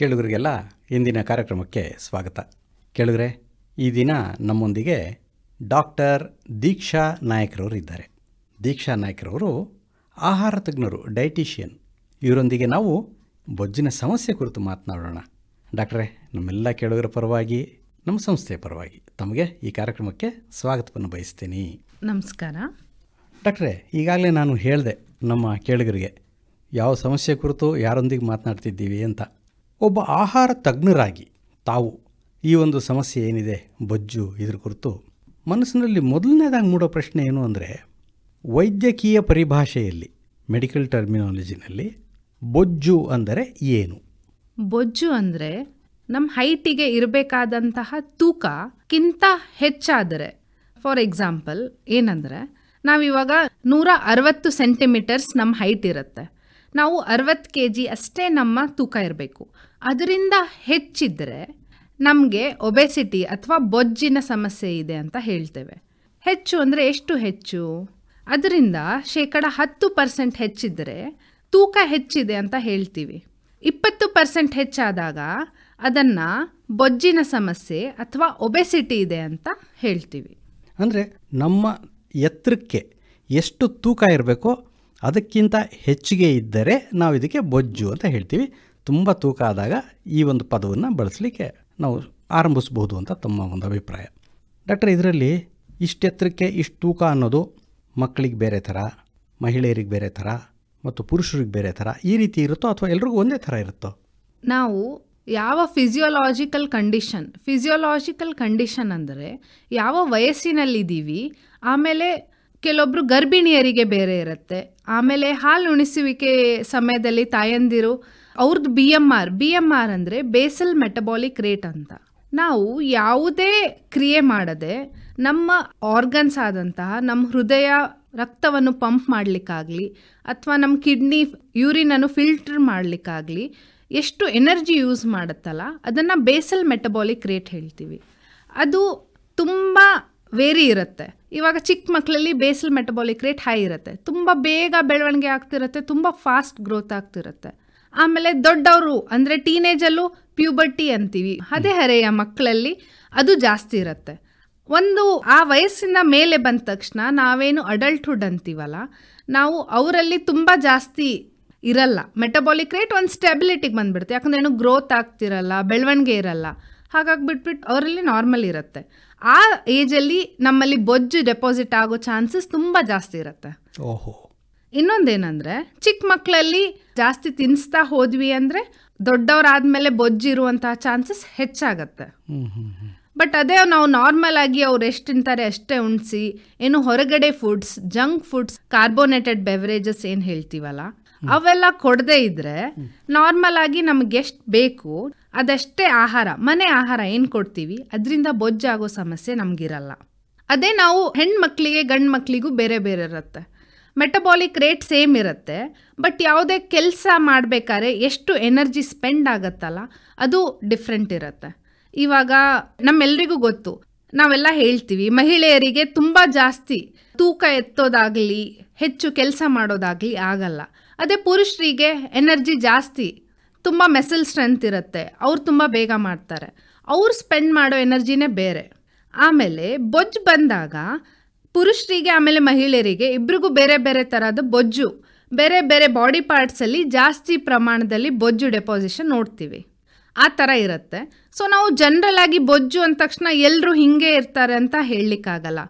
ಕೇಳುಗರಿಗೆಲ್ಲ ಇಂದಿನ ಕಾರ್ಯಕ್ರಮಕ್ಕೆ ಸ್ವಾಗತ ಕೇಳುಗರೆ ಈ ದಿನ ನಮ್ಮೊಂದಿಗೆ ಡಾಕ್ಟರ್ ದೀಕ್ಷಾ ನಾಯಕರವರು ಇದ್ದಾರೆ ದೀಕ್ಷಾ ನಾಯಕರವರು ಆಹಾರ ತಜ್ಞರು ಡೈಟಿಷಿಯನ್ ಇವರೊಂದಿಗೆ ನಾವು ಬೊಜ್ಜಿನ ಸಮಸ್ಯೆ ಕುರಿತು ಮಾತನಾಡೋಣ ಡಾಕ್ಟ್ರೇ ನಮ್ಮೆಲ್ಲ ಕೇಳುಗರ ಪರವಾಗಿ ನಮ್ಮ ಸಂಸ್ಥೆಯ ಪರವಾಗಿ ತಮಗೆ ಈ ಕಾರ್ಯಕ್ರಮಕ್ಕೆ ಸ್ವಾಗತವನ್ನು ಬಯಸ್ತೀನಿ ನಮಸ್ಕಾರ ಡಾಕ್ಟ್ರೇ ಈಗಾಗಲೇ ನಾನು ಹೇಳಿದೆ ನಮ್ಮ ಕೇಳುಗರಿಗೆ ಯಾವ ಸಮಸ್ಯೆ ಕುರಿತು ಯಾರೊಂದಿಗೆ ಮಾತನಾಡ್ತಿದ್ದೀವಿ ಅಂತ ಒಬ್ಬ ಆಹಾರ ತಜ್ಞರಾಗಿ ತಾವು ಈ ಒಂದು ಸಮಸ್ಯೆ ಏನಿದೆ ಬೊಜ್ಜು ಇದ್ರ ಕುರಿತು ಮನಸ್ಸಿನಲ್ಲಿ ಮೊದಲನೇದಾಗಿ ಮೂಡೋ ಪ್ರಶ್ನೆ ಏನು ಅಂದರೆ ವೈದ್ಯಕೀಯ ಪರಿಭಾಷೆಯಲ್ಲಿ ಮೆಡಿಕಲ್ ಟರ್ಮಿನಾಲಜಿನಲ್ಲಿ ಬೊಜ್ಜು ಅಂದರೆ ಏನು ಬೊಜ್ಜು ಅಂದರೆ ನಮ್ಮ ಹೈಟಿಗೆ ಇರಬೇಕಾದಂತಹ ತೂಕಕ್ಕಿಂತ ಹೆಚ್ಚಾದರೆ ಫಾರ್ ಎಕ್ಸಾಂಪಲ್ ಏನಂದರೆ ನಾವಿವಾಗ ನೂರ ಅರವತ್ತು ಸೆಂಟಿಮೀಟರ್ಸ್ ನಮ್ಮ ಹೈಟ್ ಇರುತ್ತೆ ನಾವು ಅರವತ್ತು ಕೆ ಜಿ ಅಷ್ಟೇ ನಮ್ಮ ತೂಕ ಇರಬೇಕು ಅದರಿಂದ ಹೆಚ್ಚಿದ್ರೆ ನಮಗೆ ಒಬೆಸಿಟಿ ಅಥವಾ ಬೊಜ್ಜಿನ ಸಮಸ್ಯೆ ಇದೆ ಅಂತ ಹೇಳ್ತೇವೆ ಹೆಚ್ಚು ಅಂದರೆ ಎಷ್ಟು ಹೆಚ್ಚು ಅದರಿಂದ ಶೇಕಡ ಹತ್ತು ಪರ್ಸೆಂಟ್ ಹೆಚ್ಚಿದ್ರೆ ತೂಕ ಹೆಚ್ಚಿದೆ ಅಂತ ಹೇಳ್ತೀವಿ ಇಪ್ಪತ್ತು ಪರ್ಸೆಂಟ್ ಹೆಚ್ಚಾದಾಗ ಅದನ್ನು ಬೊಜ್ಜಿನ ಸಮಸ್ಯೆ ಅಥವಾ ಒಬೆಸಿಟಿ ಇದೆ ಅಂತ ಹೇಳ್ತೀವಿ ಅಂದರೆ ನಮ್ಮ ಎತ್ತರಕ್ಕೆ ಎಷ್ಟು ತೂಕ ಇರಬೇಕೋ ಅದಕ್ಕಿಂತ ಹೆಚ್ಚಿಗೆ ಇದ್ದರೆ ನಾವು ಇದಕ್ಕೆ ಬೊಜ್ಜು ಅಂತ ಹೇಳ್ತೀವಿ ತುಂಬ ತೂಕ ಆದಾಗ ಈ ಒಂದು ಪದವನ್ನು ಬಳಸಲಿಕ್ಕೆ ನಾವು ಆರಂಭಿಸ್ಬೋದು ಅಂತ ತಮ್ಮ ಒಂದು ಅಭಿಪ್ರಾಯ ಡಾಕ್ಟರ್ ಇದರಲ್ಲಿ ಇಷ್ಟೆತ್ತರಕ್ಕೆ ಇಷ್ಟು ತೂಕ ಅನ್ನೋದು ಮಕ್ಕಳಿಗೆ ಬೇರೆ ಥರ ಮಹಿಳೆಯರಿಗೆ ಬೇರೆ ಥರ ಮತ್ತು ಪುರುಷರಿಗೆ ಬೇರೆ ಥರ ಈ ರೀತಿ ಇರುತ್ತೋ ಅಥವಾ ಎಲ್ರಿಗೂ ಒಂದೇ ಥರ ಇರುತ್ತೋ ನಾವು ಯಾವ ಫಿಸಿಯೋಲಾಜಿಕಲ್ ಕಂಡೀಷನ್ ಫಿಸಿಯೋಲಾಜಿಕಲ್ ಕಂಡೀಷನ್ ಅಂದರೆ ಯಾವ ವಯಸ್ಸಿನಲ್ಲಿದ್ದೀವಿ ಆಮೇಲೆ ಕೆಲವೊಬ್ಬರು ಗರ್ಭಿಣಿಯರಿಗೆ ಬೇರೆ ಇರುತ್ತೆ ಆಮೇಲೆ ಹಾಲು ಉಣಿಸುವಿಕೆ ಸಮಯದಲ್ಲಿ ತಾಯಂದಿರು ಅವ್ರದ್ದು B M R B M R ಅಂದರೆ ಬೇಸಲ್ ಮೆಟಬಾಲಿಕ್ ರೇಟ್ ಅಂತ ನಾವು ಯಾವುದೇ ಕ್ರಿಯೆ ಮಾಡದೆ ನಮ್ಮ ಆರ್ಗನ್ಸ್ ಆದಂತಹ ನಮ್ಮ ಹೃದಯ ರಕ್ತವನ್ನು ಪಂಪ್ ಮಾಡಲಿಕ್ಕಾಗಲಿ ಅಥವಾ ನಮ್ಮ ಕಿಡ್ನಿ ಯೂರಿನನ್ನು ಫಿಲ್ಟರ್ ಮಾಡಲಿಕ್ಕಾಗಲಿ ಎಷ್ಟು ಎನರ್ಜಿ ಯೂಸ್ ಮಾಡುತ್ತಲ್ಲ ಅದನ್ನು ಬೇಸಲ್ ಮೆಟಬಾಲಿಕ್ ರೇಟ್ ಹೇಳ್ತೀವಿ ಅದು ತುಂಬ ವೇರಿ ಇರುತ್ತೆ ಇವಾಗ ಚಿಕ್ಕ ಮಕ್ಕಳಲ್ಲಿ ಬೇಸಲ್ ಮೆಟಬಾಲಿಕ್ ರೇಟ್ ಹೈ ಇರುತ್ತೆ ತುಂಬ ಬೇಗ ಬೆಳವಣಿಗೆ ಆಗ್ತಿರುತ್ತೆ ತುಂಬ ಫಾಸ್ಟ್ ಗ್ರೋತ್ ಆಗ್ತಿರುತ್ತೆ ಆಮೇಲೆ ದೊಡ್ಡವರು ಅಂದರೆ ಟೀನೇಜಲ್ಲೂ ಪ್ಯೂಬರ್ಟಿ ಅಂತೀವಿ ಅದೇ ಹರೆಯ ಮಕ್ಕಳಲ್ಲಿ ಅದು ಜಾಸ್ತಿ ಇರುತ್ತೆ ಒಂದು ಆ ವಯಸ್ಸಿನ ಮೇಲೆ ಬಂದ ತಕ್ಷಣ ನಾವೇನು ಅಡಲ್ಟ್ಹುಡ್ ಅಂತೀವಲ್ಲ ನಾವು ಅವರಲ್ಲಿ ತುಂಬ ಜಾಸ್ತಿ ಇರಲ್ಲ ಮೆಟಬಾಲಿಕ್ ರೇಟ್ ಒಂದು ಸ್ಟೆಬಿಲಿಟಿಗೆ ಬಂದುಬಿಡುತ್ತೆ ಯಾಕಂದರೆ ಏನು ಗ್ರೋತ್ ಆಗ್ತಿರಲ್ಲ ಬೆಳವಣಿಗೆ ಇರಲ್ಲ ಹಾಗಾಗಿ ಬಿಟ್ಬಿಟ್ಟು ಅವರಲ್ಲಿ ನಾರ್ಮಲ್ ಇರುತ್ತೆ ಆ ಏಜಲ್ಲಿ ನಮ್ಮಲ್ಲಿ ಬೊಜ್ಜು ಡೆಪಾಸಿಟ್ ಆಗೋ ಚಾನ್ಸಸ್ ತುಂಬ ಜಾಸ್ತಿ ಇರುತ್ತೆ ಓಹೋ ಇನ್ನೊಂದೇನೆಂದರೆ ಚಿಕ್ಕ ಮಕ್ಕಳಲ್ಲಿ ಜಾಸ್ತಿ ತಿನ್ಸ್ತಾ ಹೋದ್ವಿ ಅಂದರೆ ಬೊಜ್ಜು ಬೊಜ್ಜಿರುವಂತಹ ಚಾನ್ಸಸ್ ಹೆಚ್ಚಾಗತ್ತೆ ಬಟ್ ಅದೇ ನಾವು ನಾರ್ಮಲ್ ಆಗಿ ಅವ್ರು ಎಷ್ಟು ತಿಂತಾರೆ ಅಷ್ಟೇ ಉಣ್ಸಿ ಏನು ಹೊರಗಡೆ foods junk foods carbonated beverages ಏನು ಹೇಳ್ತೀವಲ್ಲ ಅವೆಲ್ಲ ಕೊಡದೇ ಇದ್ರೆ ನಾರ್ಮಲ್ ಆಗಿ ನಮ್ಗೆ ಎಷ್ಟು ಬೇಕು ಅದಷ್ಟೇ ಆಹಾರ ಮನೆ ಆಹಾರ ಏನು ಕೊಡ್ತೀವಿ ಅದರಿಂದ ಬೊಜ್ಜಾಗೋ ಸಮಸ್ಯೆ ನಮಗಿರಲ್ಲ ಅದೇ ನಾವು ಹೆಣ್ಮಕ್ಳಿಗೆ ಗಂಡು ಮಕ್ಕಳಿಗೂ ಬೇರೆ ಬೇರೆ ಇರುತ್ತೆ ಮೆಟಬಾಲಿಕ್ ರೇಟ್ ಸೇಮ್ ಇರುತ್ತೆ ಬಟ್ ಯಾವುದೇ ಕೆಲಸ ಮಾಡಬೇಕಾದ್ರೆ ಎಷ್ಟು ಎನರ್ಜಿ ಸ್ಪೆಂಡ್ ಆಗುತ್ತಲ್ಲ ಅದು ಡಿಫ್ರೆಂಟ್ ಇರುತ್ತೆ ಇವಾಗ ನಮ್ಮೆಲ್ರಿಗೂ ಗೊತ್ತು ನಾವೆಲ್ಲ ಹೇಳ್ತೀವಿ ಮಹಿಳೆಯರಿಗೆ ತುಂಬ ಜಾಸ್ತಿ ತೂಕ ಎತ್ತೋದಾಗಲಿ ಹೆಚ್ಚು ಕೆಲಸ ಮಾಡೋದಾಗಲಿ ಆಗಲ್ಲ ಅದೇ ಪುರುಷರಿಗೆ ಎನರ್ಜಿ ಜಾಸ್ತಿ ತುಂಬ ಮೆಸಲ್ ಸ್ಟ್ರೆಂತ್ ಇರುತ್ತೆ ಅವ್ರು ತುಂಬ ಬೇಗ ಮಾಡ್ತಾರೆ ಅವ್ರು ಸ್ಪೆಂಡ್ ಮಾಡೋ ಎನರ್ಜಿನೇ ಬೇರೆ ಆಮೇಲೆ ಬೊಜ್ಜು ಬಂದಾಗ ಪುರುಷರಿಗೆ ಆಮೇಲೆ ಮಹಿಳೆಯರಿಗೆ ಇಬ್ಬರಿಗೂ ಬೇರೆ ಬೇರೆ ಥರದ ಬೊಜ್ಜು ಬೇರೆ ಬೇರೆ ಬಾಡಿ ಪಾರ್ಟ್ಸಲ್ಲಿ ಜಾಸ್ತಿ ಪ್ರಮಾಣದಲ್ಲಿ ಬೊಜ್ಜು ಡೆಪಾಸಿಷನ್ ನೋಡ್ತೀವಿ ಆ ಥರ ಇರುತ್ತೆ ಸೊ ನಾವು ಜನರಲ್ ಆಗಿ ಬೊಜ್ಜು ಅಂದ ತಕ್ಷಣ ಎಲ್ಲರೂ ಹಿಂಗೆ ಇರ್ತಾರೆ ಅಂತ ಹೇಳಲಿಕ್ಕಾಗಲ್ಲ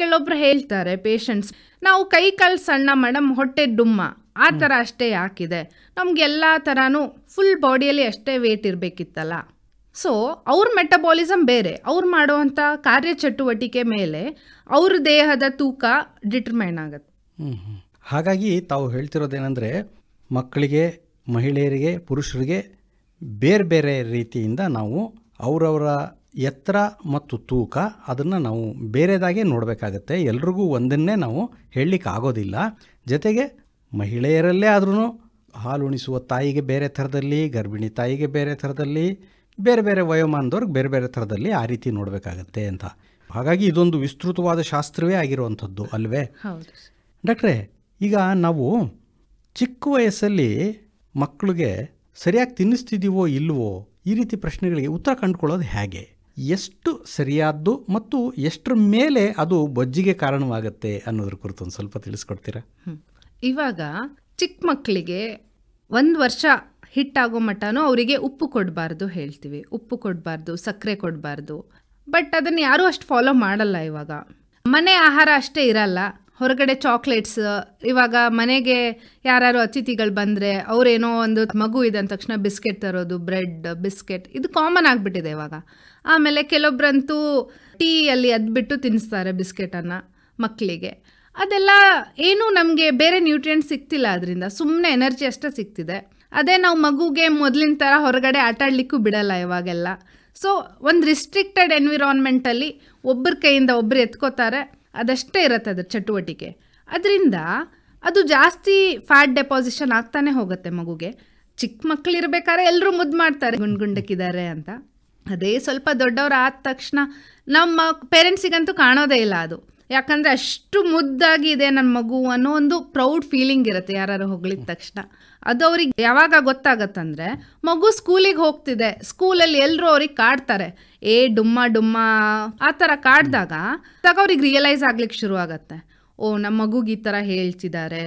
ಕೆಲವೊಬ್ರು ಹೇಳ್ತಾರೆ ಪೇಷಂಟ್ಸ್ ನಾವು ಕೈ ಕಾಲು ಸಣ್ಣ ಮೇಡಮ್ ಹೊಟ್ಟೆ ಡುಮ್ಮ ಆ ಥರ ಅಷ್ಟೇ ಯಾಕಿದೆ ನಮಗೆಲ್ಲ ಥರನೂ ಫುಲ್ ಬಾಡಿಯಲ್ಲಿ ಅಷ್ಟೇ ವೇಟ್ ಇರಬೇಕಿತ್ತಲ್ಲ ಸೊ ಅವ್ರ ಮೆಟಬಾಲಿಸಮ್ ಬೇರೆ ಅವ್ರು ಮಾಡುವಂಥ ಕಾರ್ಯಚಟುವಟಿಕೆ ಮೇಲೆ ಅವ್ರ ದೇಹದ ತೂಕ ಡಿಟರ್ಮೈನ್ ಆಗುತ್ತೆ ಹಾಗಾಗಿ ತಾವು ಹೇಳ್ತಿರೋದೇನೆಂದರೆ ಮಕ್ಕಳಿಗೆ ಮಹಿಳೆಯರಿಗೆ ಪುರುಷರಿಗೆ ಬೇರೆ ಬೇರೆ ರೀತಿಯಿಂದ ನಾವು ಅವರವರ ಎತ್ತರ ಮತ್ತು ತೂಕ ಅದನ್ನು ನಾವು ಬೇರೆದಾಗೆ ನೋಡಬೇಕಾಗತ್ತೆ ಎಲ್ರಿಗೂ ಒಂದನ್ನೇ ನಾವು ಹೇಳಲಿಕ್ಕೆ ಆಗೋದಿಲ್ಲ ಜೊತೆಗೆ ಮಹಿಳೆಯರಲ್ಲೇ ಆದ್ರೂ ಹಾಲುಣಿಸುವ ತಾಯಿಗೆ ಬೇರೆ ಥರದಲ್ಲಿ ಗರ್ಭಿಣಿ ತಾಯಿಗೆ ಬೇರೆ ಥರದಲ್ಲಿ ಬೇರೆ ಬೇರೆ ವಯೋಮಾನದವ್ರಿಗೆ ಬೇರೆ ಬೇರೆ ಥರದಲ್ಲಿ ಆ ರೀತಿ ನೋಡಬೇಕಾಗತ್ತೆ ಅಂತ ಹಾಗಾಗಿ ಇದೊಂದು ವಿಸ್ತೃತವಾದ ಶಾಸ್ತ್ರವೇ ಆಗಿರುವಂಥದ್ದು ಅಲ್ವೇ ಡಾಕ್ಟ್ರೆ ಈಗ ನಾವು ಚಿಕ್ಕ ವಯಸ್ಸಲ್ಲಿ ಮಕ್ಕಳಿಗೆ ಸರಿಯಾಗಿ ತಿನ್ನಿಸ್ತಿದ್ದೀವೋ ಇಲ್ವೋ ಈ ರೀತಿ ಪ್ರಶ್ನೆಗಳಿಗೆ ಉತ್ತರ ಕಂಡುಕೊಳ್ಳೋದು ಹೇಗೆ ಎಷ್ಟು ಸರಿಯಾದ್ದು ಮತ್ತು ಎಷ್ಟರ ಮೇಲೆ ಅದು ಬೊಜ್ಜಿಗೆ ಕಾರಣವಾಗುತ್ತೆ ಅನ್ನೋದ್ರ ಕುರಿತು ಒಂದು ಸ್ವಲ್ಪ ತಿಳಿಸ್ಕೊಡ್ತೀರಾ ಇವಾಗ ಚಿಕ್ಕ ಮಕ್ಕಳಿಗೆ ಒಂದು ವರ್ಷ ಹಿಟ್ಟಾಗೋ ಮಟ್ಟನೂ ಅವರಿಗೆ ಉಪ್ಪು ಕೊಡಬಾರ್ದು ಹೇಳ್ತೀವಿ ಉಪ್ಪು ಕೊಡಬಾರ್ದು ಸಕ್ಕರೆ ಕೊಡಬಾರ್ದು ಬಟ್ ಅದನ್ನು ಯಾರೂ ಅಷ್ಟು ಫಾಲೋ ಮಾಡಲ್ಲ ಇವಾಗ ಮನೆ ಆಹಾರ ಅಷ್ಟೇ ಇರಲ್ಲ ಹೊರಗಡೆ ಚಾಕ್ಲೇಟ್ಸ್ ಇವಾಗ ಮನೆಗೆ ಯಾರು ಅತಿಥಿಗಳು ಬಂದರೆ ಅವರೇನೋ ಒಂದು ಮಗು ಇದೆ ಅಂದ ತಕ್ಷಣ ಬಿಸ್ಕೆಟ್ ತರೋದು ಬ್ರೆಡ್ ಬಿಸ್ಕೆಟ್ ಇದು ಕಾಮನ್ ಆಗಿಬಿಟ್ಟಿದೆ ಇವಾಗ ಆಮೇಲೆ ಕೆಲವೊಬ್ಬರಂತೂ ಟೀಯಲ್ಲಿ ಅದ್ಬಿಟ್ಟು ತಿನ್ನಿಸ್ತಾರೆ ಬಿಸ್ಕೆಟನ್ನು ಮಕ್ಕಳಿಗೆ ಅದೆಲ್ಲ ಏನೂ ನಮಗೆ ಬೇರೆ ನ್ಯೂಟ್ರಿಯೆಂಟ್ ಸಿಗ್ತಿಲ್ಲ ಅದರಿಂದ ಸುಮ್ಮನೆ ಎನರ್ಜಿ ಅಷ್ಟೇ ಸಿಗ್ತಿದೆ ಅದೇ ನಾವು ಮಗುಗೆ ಮೊದಲಿನ ಥರ ಹೊರಗಡೆ ಆಟಾಡಲಿಕ್ಕೂ ಬಿಡಲ್ಲ ಇವಾಗೆಲ್ಲ ಸೊ ಒಂದು ರಿಸ್ಟ್ರಿಕ್ಟೆಡ್ ಎನ್ವಿರಾನ್ಮೆಂಟಲ್ಲಿ ಒಬ್ಬರ ಕೈಯಿಂದ ಒಬ್ಬರು ಎತ್ಕೋತಾರೆ ಅದಷ್ಟೇ ಇರುತ್ತೆ ಅದ್ರ ಚಟುವಟಿಕೆ ಅದರಿಂದ ಅದು ಜಾಸ್ತಿ ಫ್ಯಾಟ್ ಡೆಪಾಸಿಷನ್ ಆಗ್ತಾನೆ ಹೋಗುತ್ತೆ ಮಗುಗೆ ಚಿಕ್ಕ ಮಕ್ಳು ಎಲ್ಲರೂ ಮುದ್ದು ಮಾಡ್ತಾರೆ ಗುಂಡ್ಗುಂಡಕ್ಕಿದ್ದಾರೆ ಅಂತ ಅದೇ ಸ್ವಲ್ಪ ದೊಡ್ಡವರು ಆದ ತಕ್ಷಣ ನಮ್ಮ ಪೇರೆಂಟ್ಸಿಗಂತೂ ಕಾಣೋದೇ ಇಲ್ಲ ಅದು ಯಾಕಂದರೆ ಅಷ್ಟು ಮುದ್ದಾಗಿ ಇದೆ ನನ್ನ ಮಗು ಅನ್ನೋ ಒಂದು ಪ್ರೌಡ್ ಫೀಲಿಂಗ್ ಇರುತ್ತೆ ಯಾರು ಹೊಗಳಿದ ತಕ್ಷಣ ಅದು ಅವ್ರಿಗೆ ಯಾವಾಗ ಗೊತ್ತಾಗತ್ತಂದರೆ ಮಗು ಸ್ಕೂಲಿಗೆ ಹೋಗ್ತಿದೆ ಸ್ಕೂಲಲ್ಲಿ ಎಲ್ಲರೂ ಅವ್ರಿಗೆ ಕಾಡ್ತಾರೆ ಏ ಡುಮ್ಮ ಡುಮ್ಮ ಆ ಥರ ಕಾಡ್ದಾಗ ಆಗ ಅವ್ರಿಗೆ ರಿಯಲೈಸ್ ಆಗ್ಲಿಕ್ಕೆ ಶುರು ಆಗತ್ತೆ ಓ ನಮ್ಮ ಮಗುಗೆ ಈ ಥರ ಹೇಳ್ತಿದ್ದಾರೆ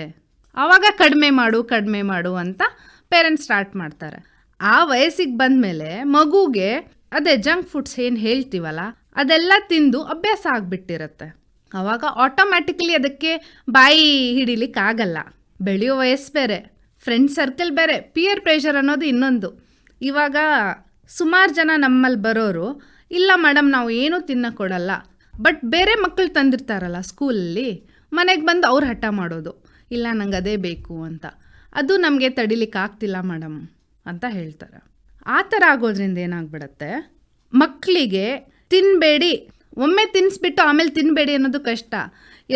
ಆವಾಗ ಕಡಿಮೆ ಮಾಡು ಕಡಿಮೆ ಮಾಡು ಅಂತ ಪೇರೆಂಟ್ಸ್ ಸ್ಟಾರ್ಟ್ ಮಾಡ್ತಾರೆ ಆ ವಯಸ್ಸಿಗೆ ಬಂದಮೇಲೆ ಮಗುಗೆ ಅದೇ ಜಂಕ್ ಫುಡ್ಸ್ ಏನು ಹೇಳ್ತೀವಲ್ಲ ಅದೆಲ್ಲ ತಿಂದು ಅಭ್ಯಾಸ ಆಗಿಬಿಟ್ಟಿರತ್ತೆ ಆವಾಗ ಆಟೋಮ್ಯಾಟಿಕ್ಲಿ ಅದಕ್ಕೆ ಬಾಯಿ ಹಿಡಿಲಿಕ್ಕಾಗಲ್ಲ ಬೆಳೆಯೋ ವಯಸ್ಸು ಬೇರೆ ಫ್ರೆಂಡ್ ಸರ್ಕಲ್ ಬೇರೆ ಪಿಯರ್ ಪ್ರೆಷರ್ ಅನ್ನೋದು ಇನ್ನೊಂದು ಇವಾಗ ಸುಮಾರು ಜನ ನಮ್ಮಲ್ಲಿ ಬರೋರು ಇಲ್ಲ ಮೇಡಮ್ ನಾವು ಏನೂ ಕೊಡಲ್ಲ ಬಟ್ ಬೇರೆ ಮಕ್ಕಳು ತಂದಿರ್ತಾರಲ್ಲ ಸ್ಕೂಲಲ್ಲಿ ಮನೆಗೆ ಬಂದು ಅವ್ರು ಹಠ ಮಾಡೋದು ಇಲ್ಲ ನಂಗೆ ಅದೇ ಬೇಕು ಅಂತ ಅದು ನಮಗೆ ತಡಿಲಿಕ್ಕಾಗ್ತಿಲ್ಲ ಮೇಡಮ್ ಅಂತ ಹೇಳ್ತಾರೆ ಆ ಥರ ಆಗೋದ್ರಿಂದ ಏನಾಗ್ಬಿಡತ್ತೆ ಮಕ್ಕಳಿಗೆ ತಿನ್ನಬೇಡಿ ಒಮ್ಮೆ ತಿನ್ನಿಸ್ಬಿಟ್ಟು ಆಮೇಲೆ ತಿನ್ನಬೇಡಿ ಅನ್ನೋದು ಕಷ್ಟ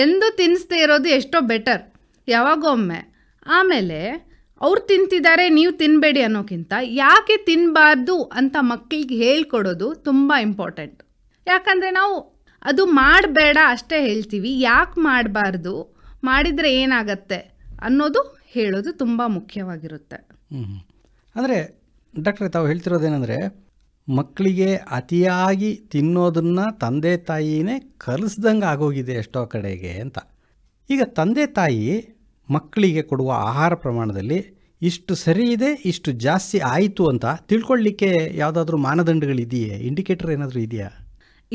ಎಂದು ತಿನ್ನಿಸ್ದೇ ಇರೋದು ಎಷ್ಟೋ ಬೆಟರ್ ಯಾವಾಗೋ ಒಮ್ಮೆ ಆಮೇಲೆ ಅವ್ರು ತಿಂತಿದ್ದಾರೆ ನೀವು ತಿನ್ನಬೇಡಿ ಅನ್ನೋಕ್ಕಿಂತ ಯಾಕೆ ತಿನ್ನಬಾರ್ದು ಅಂತ ಮಕ್ಕಳಿಗೆ ಹೇಳ್ಕೊಡೋದು ತುಂಬ ಇಂಪಾರ್ಟೆಂಟ್ ಯಾಕಂದರೆ ನಾವು ಅದು ಮಾಡಬೇಡ ಅಷ್ಟೇ ಹೇಳ್ತೀವಿ ಯಾಕೆ ಮಾಡಬಾರ್ದು ಮಾಡಿದರೆ ಏನಾಗತ್ತೆ ಅನ್ನೋದು ಹೇಳೋದು ತುಂಬ ಮುಖ್ಯವಾಗಿರುತ್ತೆ ಅಂದರೆ ಡಾಕ್ಟ್ರೆ ತಾವು ಹೇಳ್ತಿರೋದೇನೆಂದರೆ ಮಕ್ಕಳಿಗೆ ಅತಿಯಾಗಿ ತಿನ್ನೋದನ್ನು ತಂದೆ ತಾಯಿನೇ ಕಲಿಸ್ದಂಗೆ ಆಗೋಗಿದೆ ಎಷ್ಟೋ ಕಡೆಗೆ ಅಂತ ಈಗ ತಂದೆ ತಾಯಿ ಮಕ್ಕಳಿಗೆ ಕೊಡುವ ಆಹಾರ ಪ್ರಮಾಣದಲ್ಲಿ ಇಷ್ಟು ಸರಿ ಇದೆ ಇಷ್ಟು ಜಾಸ್ತಿ ಆಯಿತು ಅಂತ ತಿಳ್ಕೊಳ್ಳಿಕ್ಕೆ ಯಾವುದಾದ್ರೂ ಮಾನದಂಡಗಳಿದೆಯೇ ಇಂಡಿಕೇಟರ್ ಏನಾದರೂ ಇದೆಯಾ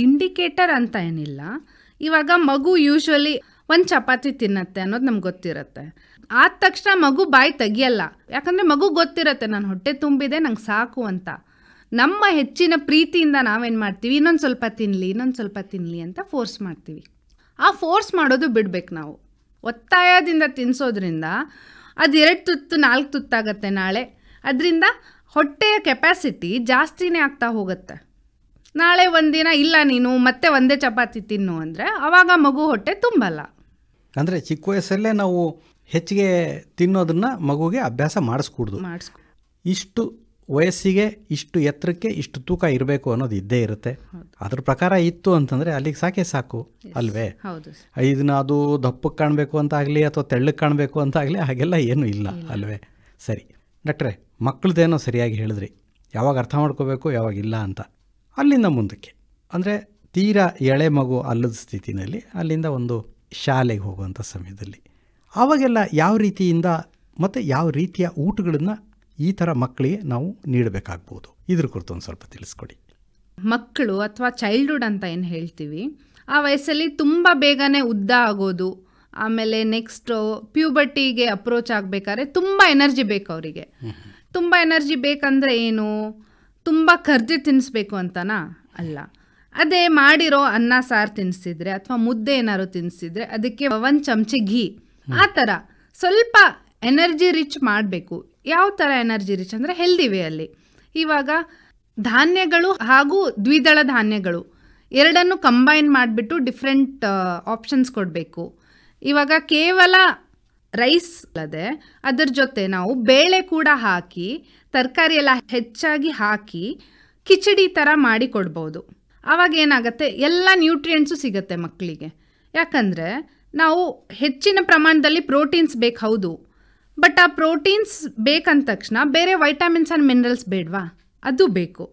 ಇಂಡಿಕೇಟರ್ ಅಂತ ಏನಿಲ್ಲ ಇವಾಗ ಮಗು ಯೂಶ್ವಲಿ ಒಂದು ಚಪಾತಿ ತಿನ್ನತ್ತೆ ಅನ್ನೋದು ನಮ್ಗೆ ಗೊತ್ತಿರುತ್ತೆ ಆದ ತಕ್ಷಣ ಮಗು ಬಾಯಿ ತೆಗಿಯಲ್ಲ ಯಾಕಂದರೆ ಮಗು ಗೊತ್ತಿರತ್ತೆ ನಾನು ಹೊಟ್ಟೆ ತುಂಬಿದೆ ನಂಗೆ ಸಾಕು ಅಂತ ನಮ್ಮ ಹೆಚ್ಚಿನ ಪ್ರೀತಿಯಿಂದ ನಾವೇನು ಮಾಡ್ತೀವಿ ಇನ್ನೊಂದು ಸ್ವಲ್ಪ ತಿನ್ನಲಿ ಇನ್ನೊಂದು ಸ್ವಲ್ಪ ತಿನ್ನಲಿ ಅಂತ ಫೋರ್ಸ್ ಮಾಡ್ತೀವಿ ಆ ಫೋರ್ಸ್ ಮಾಡೋದು ಬಿಡ್ಬೇಕು ನಾವು ಒತ್ತಾಯದಿಂದ ತಿನ್ನಿಸೋದ್ರಿಂದ ಅದು ಎರಡು ತುತ್ತು ನಾಲ್ಕು ತುತ್ತಾಗತ್ತೆ ನಾಳೆ ಅದರಿಂದ ಹೊಟ್ಟೆಯ ಕೆಪಾಸಿಟಿ ಜಾಸ್ತಿನೇ ಆಗ್ತಾ ಹೋಗುತ್ತೆ ನಾಳೆ ಒಂದಿನ ಇಲ್ಲ ನೀನು ಮತ್ತೆ ಒಂದೇ ಚಪಾತಿ ತಿನ್ನು ಅಂದರೆ ಆವಾಗ ಮಗು ಹೊಟ್ಟೆ ತುಂಬಲ್ಲ ಅಂದರೆ ಚಿಕ್ಕ ವಯಸ್ಸಲ್ಲೇ ನಾವು ಹೆಚ್ಚಿಗೆ ತಿನ್ನೋದನ್ನ ಮಗುಗೆ ಅಭ್ಯಾಸ ಮಾಡಿಸ್ಕೂಡ್ದು ಮಾಡಿಸ್ಕೊ ಇಷ್ಟು ವಯಸ್ಸಿಗೆ ಇಷ್ಟು ಎತ್ತರಕ್ಕೆ ಇಷ್ಟು ತೂಕ ಇರಬೇಕು ಅನ್ನೋದು ಇದ್ದೇ ಇರುತ್ತೆ ಅದ್ರ ಪ್ರಕಾರ ಇತ್ತು ಅಂತಂದರೆ ಅಲ್ಲಿಗೆ ಸಾಕೆ ಸಾಕು ಅಲ್ವೇ ಇದನ್ನ ಅದು ದಪ್ಪಕ್ಕೆ ಕಾಣಬೇಕು ಅಂತಾಗಲಿ ಅಥವಾ ತೆಳ್ಳಕ್ಕೆ ಕಾಣಬೇಕು ಅಂತಾಗಲಿ ಹಾಗೆಲ್ಲ ಏನೂ ಇಲ್ಲ ಅಲ್ವೇ ಸರಿ ಡಾಕ್ಟ್ರೆ ಮಕ್ಕಳ್ದೇನೋ ಸರಿಯಾಗಿ ಹೇಳಿದ್ರಿ ಯಾವಾಗ ಅರ್ಥ ಮಾಡ್ಕೋಬೇಕು ಯಾವಾಗ ಇಲ್ಲ ಅಂತ ಅಲ್ಲಿಂದ ಮುಂದಕ್ಕೆ ಅಂದರೆ ತೀರಾ ಎಳೆ ಮಗು ಅಲ್ಲದ ಸ್ಥಿತಿನಲ್ಲಿ ಅಲ್ಲಿಂದ ಒಂದು ಶಾಲೆಗೆ ಹೋಗುವಂಥ ಸಮಯದಲ್ಲಿ ಆವಾಗೆಲ್ಲ ಯಾವ ರೀತಿಯಿಂದ ಮತ್ತು ಯಾವ ರೀತಿಯ ಊಟಗಳನ್ನು ಈ ಥರ ಮಕ್ಕಳಿಗೆ ನಾವು ನೀಡಬೇಕಾಗ್ಬೋದು ಇದ್ರ ಕುರಿತು ಒಂದು ಸ್ವಲ್ಪ ತಿಳಿಸ್ಕೊಡಿ ಮಕ್ಕಳು ಅಥವಾ ಚೈಲ್ಡ್ಹುಡ್ ಅಂತ ಏನು ಹೇಳ್ತೀವಿ ಆ ವಯಸ್ಸಲ್ಲಿ ತುಂಬ ಬೇಗನೆ ಉದ್ದ ಆಗೋದು ಆಮೇಲೆ ನೆಕ್ಸ್ಟು ಪ್ಯೂಬರ್ಟಿಗೆ ಅಪ್ರೋಚ್ ಆಗಬೇಕಾದ್ರೆ ತುಂಬ ಎನರ್ಜಿ ಬೇಕು ಅವರಿಗೆ ತುಂಬ ಎನರ್ಜಿ ಬೇಕಂದ್ರೆ ಏನು ತುಂಬ ಖರ್ದಿ ತಿನ್ನಿಸ್ಬೇಕು ಅಂತನಾ ಅಲ್ಲ ಅದೇ ಮಾಡಿರೋ ಅನ್ನ ಸಾರು ತಿನ್ನಿಸಿದ್ರೆ ಅಥವಾ ಮುದ್ದೆ ಏನಾದ್ರು ತಿನ್ನಿಸಿದ್ರೆ ಅದಕ್ಕೆ ಒಂದು ಚಮಚೆ ಘೀ ಆ ಥರ ಸ್ವಲ್ಪ ಎನರ್ಜಿ ರಿಚ್ ಮಾಡಬೇಕು ಯಾವ ಥರ ಎನರ್ಜಿ ರಿಚ್ ಅಂದರೆ ಹೆಲ್ದಿ ಅಲ್ಲಿ ಇವಾಗ ಧಾನ್ಯಗಳು ಹಾಗೂ ದ್ವಿದಳ ಧಾನ್ಯಗಳು ಎರಡನ್ನು ಕಂಬೈನ್ ಮಾಡಿಬಿಟ್ಟು ಡಿಫ್ರೆಂಟ್ ಆಪ್ಷನ್ಸ್ ಕೊಡಬೇಕು ಇವಾಗ ಕೇವಲ ರೈಸ್ ಅಲ್ಲದೆ ಅದರ ಜೊತೆ ನಾವು ಬೇಳೆ ಕೂಡ ಹಾಕಿ ತರಕಾರಿ ಎಲ್ಲ ಹೆಚ್ಚಾಗಿ ಹಾಕಿ ಕಿಚಡಿ ಥರ ಮಾಡಿ ಕೊಡ್ಬೋದು ಆವಾಗ ಏನಾಗುತ್ತೆ ಎಲ್ಲ ನ್ಯೂಟ್ರಿಯೆಂಟ್ಸು ಸಿಗುತ್ತೆ ಮಕ್ಕಳಿಗೆ ಯಾಕಂದರೆ ನಾವು ಹೆಚ್ಚಿನ ಪ್ರಮಾಣದಲ್ಲಿ ಪ್ರೋಟೀನ್ಸ್ ಬೇಕು ಹೌದು ಬಟ್ ಆ ಪ್ರೋಟೀನ್ಸ್ ಬೇಕಂದ ತಕ್ಷಣ ಬೇರೆ ವೈಟಮಿನ್ಸ್ ಆ್ಯಂಡ್ ಮಿನರಲ್ಸ್ ಬೇಡವಾ ಅದು ಬೇಕು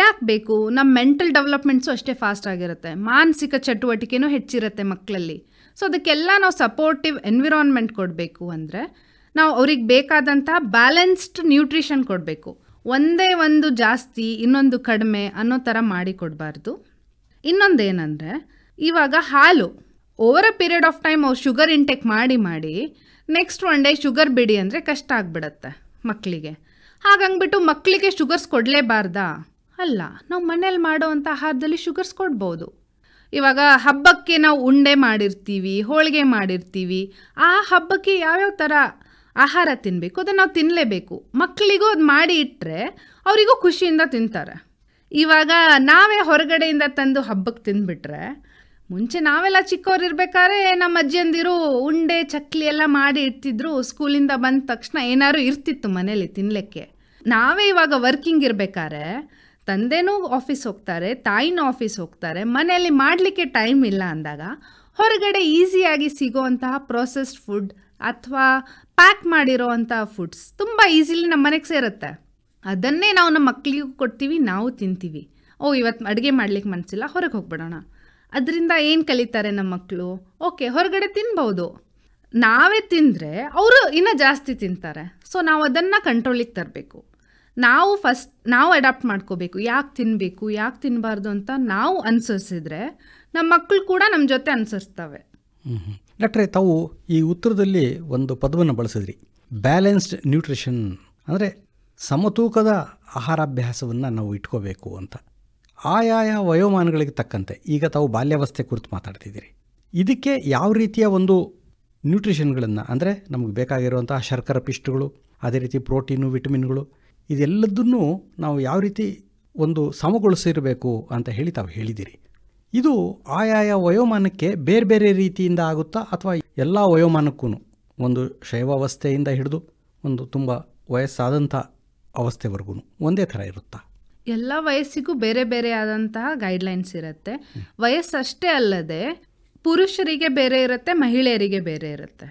ಯಾಕೆ ಬೇಕು ನಮ್ಮ ಮೆಂಟಲ್ ಡೆವಲಪ್ಮೆಂಟ್ಸು ಅಷ್ಟೇ ಫಾಸ್ಟ್ ಆಗಿರುತ್ತೆ ಮಾನಸಿಕ ಚಟುವಟಿಕೆನೂ ಹೆಚ್ಚಿರುತ್ತೆ ಮಕ್ಕಳಲ್ಲಿ ಸೊ ಅದಕ್ಕೆಲ್ಲ ನಾವು ಸಪೋರ್ಟಿವ್ ಎನ್ವಿರಾನ್ಮೆಂಟ್ ಕೊಡಬೇಕು ಅಂದರೆ ನಾವು ಅವ್ರಿಗೆ ಬೇಕಾದಂಥ ಬ್ಯಾಲೆನ್ಸ್ಡ್ ನ್ಯೂಟ್ರಿಷನ್ ಕೊಡಬೇಕು ಒಂದೇ ಒಂದು ಜಾಸ್ತಿ ಇನ್ನೊಂದು ಕಡಿಮೆ ಅನ್ನೋ ಥರ ಮಾಡಿ ಕೊಡಬಾರ್ದು ಇನ್ನೊಂದೇನಂದರೆ ಇವಾಗ ಹಾಲು over a period of time ಅವ್ರು ಶುಗರ್ ಇಂಟೇಕ್ ಮಾಡಿ ಮಾಡಿ ನೆಕ್ಸ್ಟ್ ಒನ್ ಡೇ ಶುಗರ್ ಬಿಡಿ ಅಂದರೆ ಕಷ್ಟ ಆಗಿಬಿಡತ್ತೆ ಮಕ್ಕಳಿಗೆ ಹಾಗಂಗ್ಬಿಟ್ಟು ಮಕ್ಕಳಿಗೆ ಶುಗರ್ಸ್ ಕೊಡಲೇಬಾರ್ದಾ ಅಲ್ಲ ನಾವು ಮನೇಲಿ ಮಾಡೋ ಅಂಥ ಆಹಾರದಲ್ಲಿ ಶುಗರ್ಸ್ ಕೊಡ್ಬೋದು ಇವಾಗ ಹಬ್ಬಕ್ಕೆ ನಾವು ಉಂಡೆ ಮಾಡಿರ್ತೀವಿ ಹೋಳಿಗೆ ಮಾಡಿರ್ತೀವಿ ಆ ಹಬ್ಬಕ್ಕೆ ಯಾವ್ಯಾವ ಥರ ಆಹಾರ ತಿನ್ನಬೇಕು ಅದನ್ನು ನಾವು ತಿನ್ನಲೇಬೇಕು ಮಕ್ಕಳಿಗೂ ಅದು ಮಾಡಿ ಇಟ್ಟರೆ ಅವರಿಗೂ ಖುಷಿಯಿಂದ ತಿಂತಾರೆ ಇವಾಗ ನಾವೇ ಹೊರಗಡೆಯಿಂದ ತಂದು ಹಬ್ಬಕ್ಕೆ ತಿಂದುಬಿಟ್ರೆ ಮುಂಚೆ ನಾವೆಲ್ಲ ಇರ್ಬೇಕಾದ್ರೆ ನಮ್ಮ ಅಜ್ಜಿಯಂದಿರು ಉಂಡೆ ಚಕ್ಲಿ ಎಲ್ಲ ಮಾಡಿ ಇಡ್ತಿದ್ರು ಸ್ಕೂಲಿಂದ ಬಂದ ತಕ್ಷಣ ಏನಾದ್ರು ಇರ್ತಿತ್ತು ಮನೇಲಿ ತಿನ್ನಲಿಕ್ಕೆ ನಾವೇ ಇವಾಗ ವರ್ಕಿಂಗ್ ಇರಬೇಕಾದ್ರೆ ತಂದೆನೂ ಆಫೀಸ್ ಹೋಗ್ತಾರೆ ತಾಯಿನೂ ಆಫೀಸ್ ಹೋಗ್ತಾರೆ ಮನೆಯಲ್ಲಿ ಮಾಡಲಿಕ್ಕೆ ಟೈಮ್ ಇಲ್ಲ ಅಂದಾಗ ಹೊರಗಡೆ ಈಸಿಯಾಗಿ ಸಿಗೋವಂತಹ ಪ್ರೊಸೆಸ್ಡ್ ಫುಡ್ ಅಥವಾ ಪ್ಯಾಕ್ ಮಾಡಿರೋ ಅಂತಹ ಫುಡ್ಸ್ ತುಂಬ ಈಸಿಲಿ ನಮ್ಮ ಮನೆಗೆ ಸೇರುತ್ತೆ ಅದನ್ನೇ ನಾವು ನಮ್ಮ ಮಕ್ಕಳಿಗೂ ಕೊಡ್ತೀವಿ ನಾವು ತಿಂತೀವಿ ಓ ಇವತ್ತು ಅಡುಗೆ ಮಾಡ್ಲಿಕ್ಕೆ ಮನಸ್ಸಿಲ್ಲ ಹೊರಗೆ ಹೋಗ್ಬಿಡೋಣ ಅದರಿಂದ ಏನು ಕಲಿತಾರೆ ನಮ್ಮ ಮಕ್ಕಳು ಓಕೆ ಹೊರಗಡೆ ತಿನ್ಬೋದು ನಾವೇ ತಿಂದರೆ ಅವರು ಇನ್ನೂ ಜಾಸ್ತಿ ತಿಂತಾರೆ ಸೊ ನಾವು ಅದನ್ನು ಕಂಟ್ರೋಲಿಗೆ ತರಬೇಕು ನಾವು ಫಸ್ಟ್ ನಾವು ಅಡಾಪ್ಟ್ ಮಾಡ್ಕೋಬೇಕು ಯಾಕೆ ತಿನ್ನಬೇಕು ಯಾಕೆ ತಿನ್ನಬಾರ್ದು ಅಂತ ನಾವು ಅನುಸರಿಸಿದ್ರೆ ನಮ್ಮ ಮಕ್ಕಳು ಕೂಡ ನಮ್ಮ ಜೊತೆ ಅನುಸರಿಸ್ತವೆ ಡಾಕ್ಟ್ರೆ ತಾವು ಈ ಉತ್ತರದಲ್ಲಿ ಒಂದು ಪದವನ್ನು ಬಳಸಿದ್ರಿ ಬ್ಯಾಲೆನ್ಸ್ಡ್ ನ್ಯೂಟ್ರಿಷನ್ ಅಂದರೆ ಸಮತೂಕದ ಆಹಾರಾಭ್ಯಾಸವನ್ನು ನಾವು ಇಟ್ಕೋಬೇಕು ಅಂತ ಆಯಾಯ ವಯೋಮಾನಗಳಿಗೆ ತಕ್ಕಂತೆ ಈಗ ತಾವು ಬಾಲ್ಯಾವಸ್ಥೆ ಕುರಿತು ಮಾತಾಡ್ತಿದ್ದೀರಿ ಇದಕ್ಕೆ ಯಾವ ರೀತಿಯ ಒಂದು ನ್ಯೂಟ್ರಿಷನ್ಗಳನ್ನು ಅಂದರೆ ನಮಗೆ ಬೇಕಾಗಿರುವಂತಹ ಶರ್ಕರ ಪಿಷ್ಟುಗಳು ಅದೇ ರೀತಿ ಪ್ರೋಟೀನು ವಿಟಮಿನ್ಗಳು ಇದೆಲ್ಲದನ್ನೂ ನಾವು ಯಾವ ರೀತಿ ಒಂದು ಸಮಗೊಳಿಸಿರಬೇಕು ಅಂತ ಹೇಳಿ ತಾವು ಹೇಳಿದ್ದೀರಿ ಇದು ಆಯಾಯ ವಯೋಮಾನಕ್ಕೆ ಬೇರೆ ಬೇರೆ ರೀತಿಯಿಂದ ಆಗುತ್ತಾ ಅಥವಾ ಎಲ್ಲ ವಯೋಮಾನಕ್ಕೂ ಒಂದು ಶೈವಾವಸ್ಥೆಯಿಂದ ಹಿಡಿದು ಒಂದು ತುಂಬ ವಯಸ್ಸಾದಂಥ ಅವಸ್ಥೆವರೆಗೂ ಒಂದೇ ಥರ ಇರುತ್ತಾ ಎಲ್ಲ ವಯಸ್ಸಿಗೂ ಬೇರೆ ಬೇರೆ ಆದಂತಹ ಗೈಡ್ಲೈನ್ಸ್ ಇರುತ್ತೆ ವಯಸ್ಸಷ್ಟೇ ಅಲ್ಲದೆ ಪುರುಷರಿಗೆ ಬೇರೆ ಇರುತ್ತೆ ಮಹಿಳೆಯರಿಗೆ ಬೇರೆ ಇರುತ್ತೆ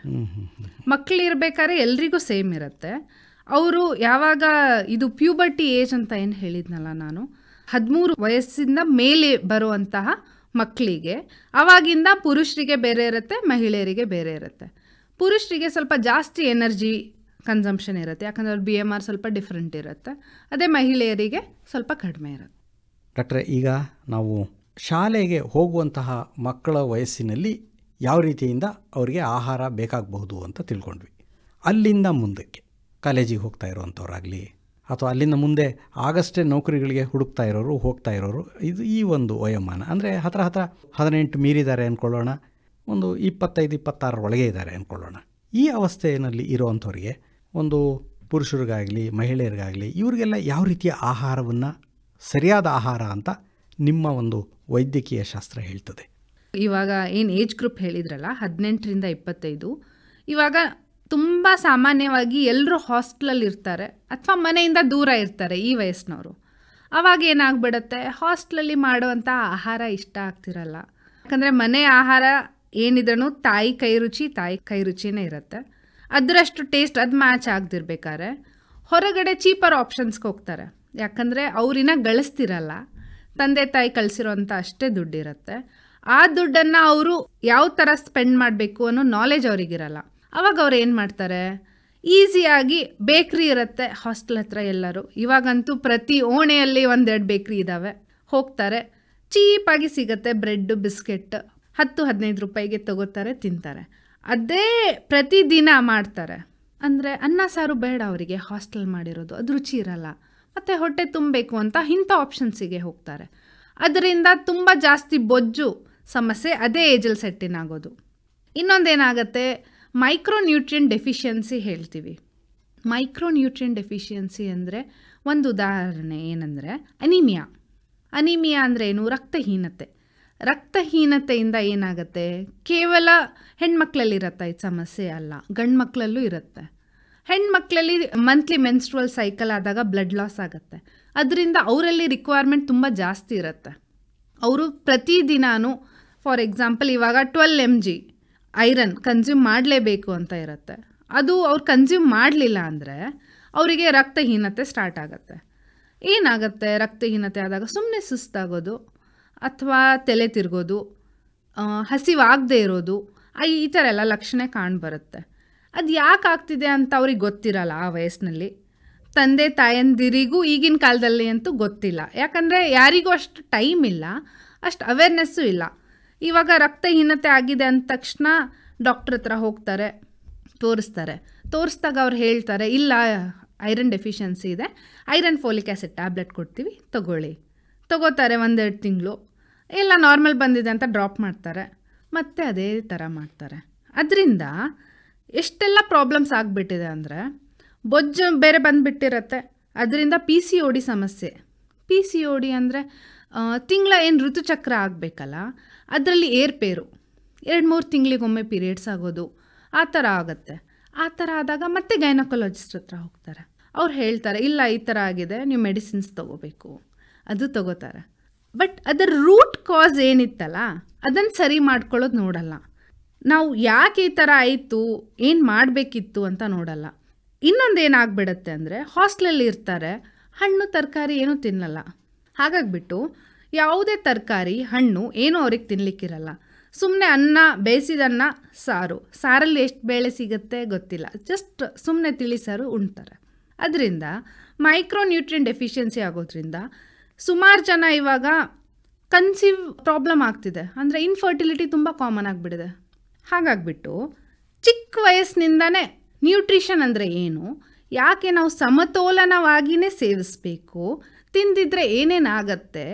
ಮಕ್ಕಳಿರ್ಬೇಕಾದ್ರೆ ಎಲ್ರಿಗೂ ಸೇಮ್ ಇರುತ್ತೆ ಅವರು ಯಾವಾಗ ಇದು ಪ್ಯೂಬರ್ಟಿ ಏಜ್ ಅಂತ ಏನು ಹೇಳಿದ್ನಲ್ಲ ನಾನು ಹದಿಮೂರು ವಯಸ್ಸಿಂದ ಮೇಲೆ ಬರುವಂತಹ ಮಕ್ಕಳಿಗೆ ಅವಾಗಿಂದ ಪುರುಷರಿಗೆ ಬೇರೆ ಇರುತ್ತೆ ಮಹಿಳೆಯರಿಗೆ ಬೇರೆ ಇರುತ್ತೆ ಪುರುಷರಿಗೆ ಸ್ವಲ್ಪ ಜಾಸ್ತಿ ಎನರ್ಜಿ ಕನ್ಸಂಪ್ಷನ್ ಇರುತ್ತೆ ಯಾಕಂದರೆ ಅವ್ರ ಬಿ ಎಮ್ ಆರ್ ಸ್ವಲ್ಪ ಡಿಫ್ರೆಂಟ್ ಇರುತ್ತೆ ಅದೇ ಮಹಿಳೆಯರಿಗೆ ಸ್ವಲ್ಪ ಕಡಿಮೆ ಇರುತ್ತೆ ಡಾಕ್ಟ್ರೆ ಈಗ ನಾವು ಶಾಲೆಗೆ ಹೋಗುವಂತಹ ಮಕ್ಕಳ ವಯಸ್ಸಿನಲ್ಲಿ ಯಾವ ರೀತಿಯಿಂದ ಅವರಿಗೆ ಆಹಾರ ಬೇಕಾಗಬಹುದು ಅಂತ ತಿಳ್ಕೊಂಡ್ವಿ ಅಲ್ಲಿಂದ ಮುಂದಕ್ಕೆ ಕಾಲೇಜಿಗೆ ಹೋಗ್ತಾ ಇರೋವಂಥವ್ರಾಗಲಿ ಅಥವಾ ಅಲ್ಲಿಂದ ಮುಂದೆ ಆಗಷ್ಟೇ ನೌಕರಿಗಳಿಗೆ ಹುಡುಕ್ತಾ ಇರೋರು ಹೋಗ್ತಾ ಇರೋರು ಇದು ಈ ಒಂದು ವಯೋಮಾನ ಅಂದರೆ ಹತ್ರ ಹತ್ರ ಹದಿನೆಂಟು ಮೀರಿದ್ದಾರೆ ಅಂದ್ಕೊಳ್ಳೋಣ ಒಂದು ಇಪ್ಪತ್ತೈದು ಒಳಗೆ ಇದ್ದಾರೆ ಅಂದ್ಕೊಳ್ಳೋಣ ಈ ಅವಸ್ಥೆಯಲ್ಲಿ ಇರುವಂಥವ್ರಿಗೆ ಒಂದು ಪುರುಷರಿಗಾಗಲಿ ಮಹಿಳೆಯರಿಗಾಗಲಿ ಇವರಿಗೆಲ್ಲ ಯಾವ ರೀತಿಯ ಆಹಾರವನ್ನು ಸರಿಯಾದ ಆಹಾರ ಅಂತ ನಿಮ್ಮ ಒಂದು ವೈದ್ಯಕೀಯ ಶಾಸ್ತ್ರ ಹೇಳ್ತದೆ ಇವಾಗ ಏನು ಏಜ್ ಗ್ರೂಪ್ ಹೇಳಿದ್ರಲ್ಲ ಹದಿನೆಂಟರಿಂದ ಇಪ್ಪತ್ತೈದು ಇವಾಗ ತುಂಬ ಸಾಮಾನ್ಯವಾಗಿ ಎಲ್ಲರೂ ಹಾಸ್ಟ್ಲಲ್ಲಿ ಇರ್ತಾರೆ ಅಥವಾ ಮನೆಯಿಂದ ದೂರ ಇರ್ತಾರೆ ಈ ವಯಸ್ಸಿನವರು ಅವಾಗ ಏನಾಗ್ಬಿಡುತ್ತೆ ಹಾಸ್ಟ್ಲಲ್ಲಿ ಮಾಡುವಂಥ ಆಹಾರ ಇಷ್ಟ ಆಗ್ತಿರಲ್ಲ ಯಾಕಂದರೆ ಮನೆ ಆಹಾರ ಏನಿದ್ರೂ ತಾಯಿ ಕೈ ರುಚಿ ತಾಯಿ ಕೈ ರುಚಿನೇ ಇರುತ್ತೆ ಅದರಷ್ಟು ಟೇಸ್ಟ್ ಅದು ಮ್ಯಾಚ್ ಆಗದಿರ್ಬೇಕಾದ್ರೆ ಹೊರಗಡೆ ಚೀಪರ್ ಆಪ್ಷನ್ಸ್ಗೆ ಹೋಗ್ತಾರೆ ಯಾಕಂದರೆ ಅವ್ರಿನ್ನ ಗಳಿಸ್ತಿರಲ್ಲ ತಂದೆ ತಾಯಿ ಕಳಿಸಿರೋಂಥ ಅಷ್ಟೇ ದುಡ್ಡಿರುತ್ತೆ ಆ ದುಡ್ಡನ್ನು ಅವರು ಯಾವ ಥರ ಸ್ಪೆಂಡ್ ಮಾಡಬೇಕು ಅನ್ನೋ ನಾಲೆಜ್ ಅವರಿಗಿರಲ್ಲ ಅವಾಗ ಅವ್ರು ಏನು ಮಾಡ್ತಾರೆ ಈಸಿಯಾಗಿ ಬೇಕ್ರಿ ಇರುತ್ತೆ ಹಾಸ್ಟೆಲ್ ಹತ್ರ ಎಲ್ಲರೂ ಇವಾಗಂತೂ ಪ್ರತಿ ಓಣೆಯಲ್ಲಿ ಒಂದೆರಡು ಬೇಕ್ರಿ ಇದ್ದಾವೆ ಹೋಗ್ತಾರೆ ಚೀಪಾಗಿ ಸಿಗುತ್ತೆ ಬ್ರೆಡ್ ಬಿಸ್ಕೆಟ್ ಹತ್ತು ಹದಿನೈದು ರೂಪಾಯಿಗೆ ತಗೋತಾರೆ ತಿಂತಾರೆ ಅದೇ ಪ್ರತಿದಿನ ಮಾಡ್ತಾರೆ ಅಂದರೆ ಅನ್ನ ಸಾರು ಬೇಡ ಅವರಿಗೆ ಹಾಸ್ಟೆಲ್ ಮಾಡಿರೋದು ಅದು ರುಚಿ ಇರಲ್ಲ ಮತ್ತು ಹೊಟ್ಟೆ ತುಂಬಬೇಕು ಅಂತ ಇಂಥ ಆಪ್ಷನ್ಸಿಗೆ ಹೋಗ್ತಾರೆ ಅದರಿಂದ ತುಂಬ ಜಾಸ್ತಿ ಬೊಜ್ಜು ಸಮಸ್ಯೆ ಅದೇ ಏಜಲ್ಲಿ ಸೆಟ್ಟಿನ್ ಆಗೋದು ಇನ್ನೊಂದೇನಾಗತ್ತೆ ಮೈಕ್ರೋನ್ಯೂಟ್ರಿಯನ್ ಡೆಫಿಷಿಯನ್ಸಿ ಹೇಳ್ತೀವಿ ಮೈಕ್ರೋನ್ಯೂಟ್ರಿಯನ್ ಡೆಫಿಷಿಯನ್ಸಿ ಅಂದರೆ ಒಂದು ಉದಾಹರಣೆ ಏನಂದರೆ ಅನಿಮಿಯಾ ಅನಿಮಿಯಾ ಅಂದರೆ ಏನು ರಕ್ತಹೀನತೆ ರಕ್ತಹೀನತೆಯಿಂದ ಏನಾಗುತ್ತೆ ಕೇವಲ ಹೆಣ್ಮಕ್ಳಲ್ಲಿರುತ್ತೆ ಈ ಸಮಸ್ಯೆ ಅಲ್ಲ ಗಂಡು ಮಕ್ಕಳಲ್ಲೂ ಇರುತ್ತೆ ಹೆಣ್ಮಕ್ಳಲ್ಲಿ ಮಂತ್ಲಿ ಮೆನ್ಸ್ಟ್ರಲ್ ಸೈಕಲ್ ಆದಾಗ ಬ್ಲಡ್ ಲಾಸ್ ಆಗುತ್ತೆ ಅದರಿಂದ ಅವರಲ್ಲಿ ರಿಕ್ವೈರ್ಮೆಂಟ್ ತುಂಬ ಜಾಸ್ತಿ ಇರುತ್ತೆ ಅವರು ಪ್ರತಿದಿನಾನು ಫಾರ್ ಎಕ್ಸಾಂಪಲ್ ಇವಾಗ twelve M G iron consume ಮಾಡಲೇಬೇಕು ಅಂತ ಇರುತ್ತೆ ಅದು ಅವ್ರು ಕನ್ಸ್ಯೂಮ್ ಮಾಡಲಿಲ್ಲ ಅಂದರೆ ಅವರಿಗೆ ರಕ್ತಹೀನತೆ ಸ್ಟಾರ್ಟ್ ಆಗುತ್ತೆ ಏನಾಗುತ್ತೆ ರಕ್ತಹೀನತೆ ಆದಾಗ ಸುಮ್ಮನೆ ಸುಸ್ತಾಗೋದು ಅಥವಾ ತಲೆ ತಿರ್ಗೋದು ಹಸಿವಾಗದೇ ಇರೋದು ಈ ಥರ ಎಲ್ಲ ಲಕ್ಷಣ ಕಾಣ್ಬರುತ್ತೆ ಅದು ಯಾಕೆ ಆಗ್ತಿದೆ ಅಂತ ಅವ್ರಿಗೆ ಗೊತ್ತಿರಲ್ಲ ಆ ವಯಸ್ಸಿನಲ್ಲಿ ತಂದೆ ತಾಯಂದಿರಿಗೂ ಈಗಿನ ಕಾಲದಲ್ಲಿ ಅಂತೂ ಗೊತ್ತಿಲ್ಲ ಯಾಕಂದರೆ ಯಾರಿಗೂ ಅಷ್ಟು ಟೈಮ್ ಇಲ್ಲ ಅಷ್ಟು ಅವೇರ್ನೆಸ್ಸು ಇಲ್ಲ ಇವಾಗ ರಕ್ತಹೀನತೆ ಆಗಿದೆ ಅಂದ ತಕ್ಷಣ ಡಾಕ್ಟ್ರ್ ಹತ್ರ ಹೋಗ್ತಾರೆ ತೋರಿಸ್ತಾರೆ ತೋರಿಸ್ದಾಗ ಅವ್ರು ಹೇಳ್ತಾರೆ ಇಲ್ಲ ಐರನ್ ಡೆಫಿಷಿಯನ್ಸಿ ಇದೆ ಐರನ್ ಫೋಲಿಕ್ ಆ್ಯಸಿಡ್ ಟ್ಯಾಬ್ಲೆಟ್ ಕೊಡ್ತೀವಿ ತಗೊಳ್ಳಿ ತಗೋತಾರೆ ಒಂದೆರಡು ತಿಂಗಳು ಇಲ್ಲ ನಾರ್ಮಲ್ ಬಂದಿದೆ ಅಂತ ಡ್ರಾಪ್ ಮಾಡ್ತಾರೆ ಮತ್ತು ಅದೇ ಥರ ಮಾಡ್ತಾರೆ ಅದರಿಂದ ಎಷ್ಟೆಲ್ಲ ಪ್ರಾಬ್ಲಮ್ಸ್ ಆಗಿಬಿಟ್ಟಿದೆ ಅಂದರೆ ಬೊಜ್ಜು ಬೇರೆ ಬಂದುಬಿಟ್ಟಿರತ್ತೆ ಅದರಿಂದ ಪಿ ಸಿ ಓ ಡಿ ಸಮಸ್ಯೆ ಪಿ ಸಿ ಓ ಡಿ ಅಂದರೆ ತಿಂಗಳ ಏನು ಋತುಚಕ್ರ ಆಗಬೇಕಲ್ಲ ಅದರಲ್ಲಿ ಏರ್ಪೇರು ಎರಡು ಮೂರು ತಿಂಗಳಿಗೊಮ್ಮೆ ಪೀರಿಯಡ್ಸ್ ಆಗೋದು ಆ ಥರ ಆಗುತ್ತೆ ಆ ಥರ ಆದಾಗ ಮತ್ತೆ ಗೈನಕೊಲಜಿಸ್ಟ್ ಹತ್ರ ಹೋಗ್ತಾರೆ ಅವ್ರು ಹೇಳ್ತಾರೆ ಇಲ್ಲ ಈ ಥರ ಆಗಿದೆ ನೀವು ಮೆಡಿಸಿನ್ಸ್ ತೊಗೋಬೇಕು ಅದು ತೊಗೋತಾರೆ ಬಟ್ ಅದರ ರೂಟ್ ಕಾಸ್ ಏನಿತ್ತಲ್ಲ ಅದನ್ನು ಸರಿ ಮಾಡ್ಕೊಳ್ಳೋದು ನೋಡಲ್ಲ ನಾವು ಯಾಕೆ ಈ ಥರ ಆಯಿತು ಏನು ಮಾಡಬೇಕಿತ್ತು ಅಂತ ನೋಡಲ್ಲ ಇನ್ನೊಂದು ಏನಾಗ್ಬಿಡತ್ತೆ ಅಂದರೆ ಹಾಸ್ಟ್ಲಲ್ಲಿ ಇರ್ತಾರೆ ಹಣ್ಣು ತರಕಾರಿ ಏನೂ ತಿನ್ನಲ್ಲ ಹಾಗಾಗಿಬಿಟ್ಟು ಯಾವುದೇ ತರಕಾರಿ ಹಣ್ಣು ಏನೂ ಅವ್ರಿಗೆ ತಿನ್ನಲಿಕ್ಕಿರಲ್ಲ ಸುಮ್ಮನೆ ಅನ್ನ ಬೇಯಿಸಿದನ್ನ ಸಾರು ಸಾರಲ್ಲಿ ಎಷ್ಟು ಬೇಳೆ ಸಿಗುತ್ತೆ ಗೊತ್ತಿಲ್ಲ ಜಸ್ಟ್ ಸುಮ್ಮನೆ ತಿಳಿಸಾರು ಉಣ್ತಾರೆ ಅದರಿಂದ ಮೈಕ್ರೋ ಡೆಫಿಷಿಯನ್ಸಿ ಆಗೋದ್ರಿಂದ ಸುಮಾರು ಜನ ಇವಾಗ ಕನ್ಸೀವ್ ಪ್ರಾಬ್ಲಮ್ ಆಗ್ತಿದೆ ಅಂದರೆ ಇನ್ಫರ್ಟಿಲಿಟಿ ತುಂಬ ಕಾಮನ್ ಆಗಿಬಿಟ್ಟಿದೆ ಹಾಗಾಗಿಬಿಟ್ಟು ಚಿಕ್ಕ ವಯಸ್ಸಿನಿಂದನೇ ನ್ಯೂಟ್ರಿಷನ್ ಅಂದರೆ ಏನು ಯಾಕೆ ನಾವು ಸಮತೋಲನವಾಗಿಯೇ ಸೇವಿಸಬೇಕು ತಿಂದಿದ್ರೆ ಏನೇನಾಗತ್ತೆ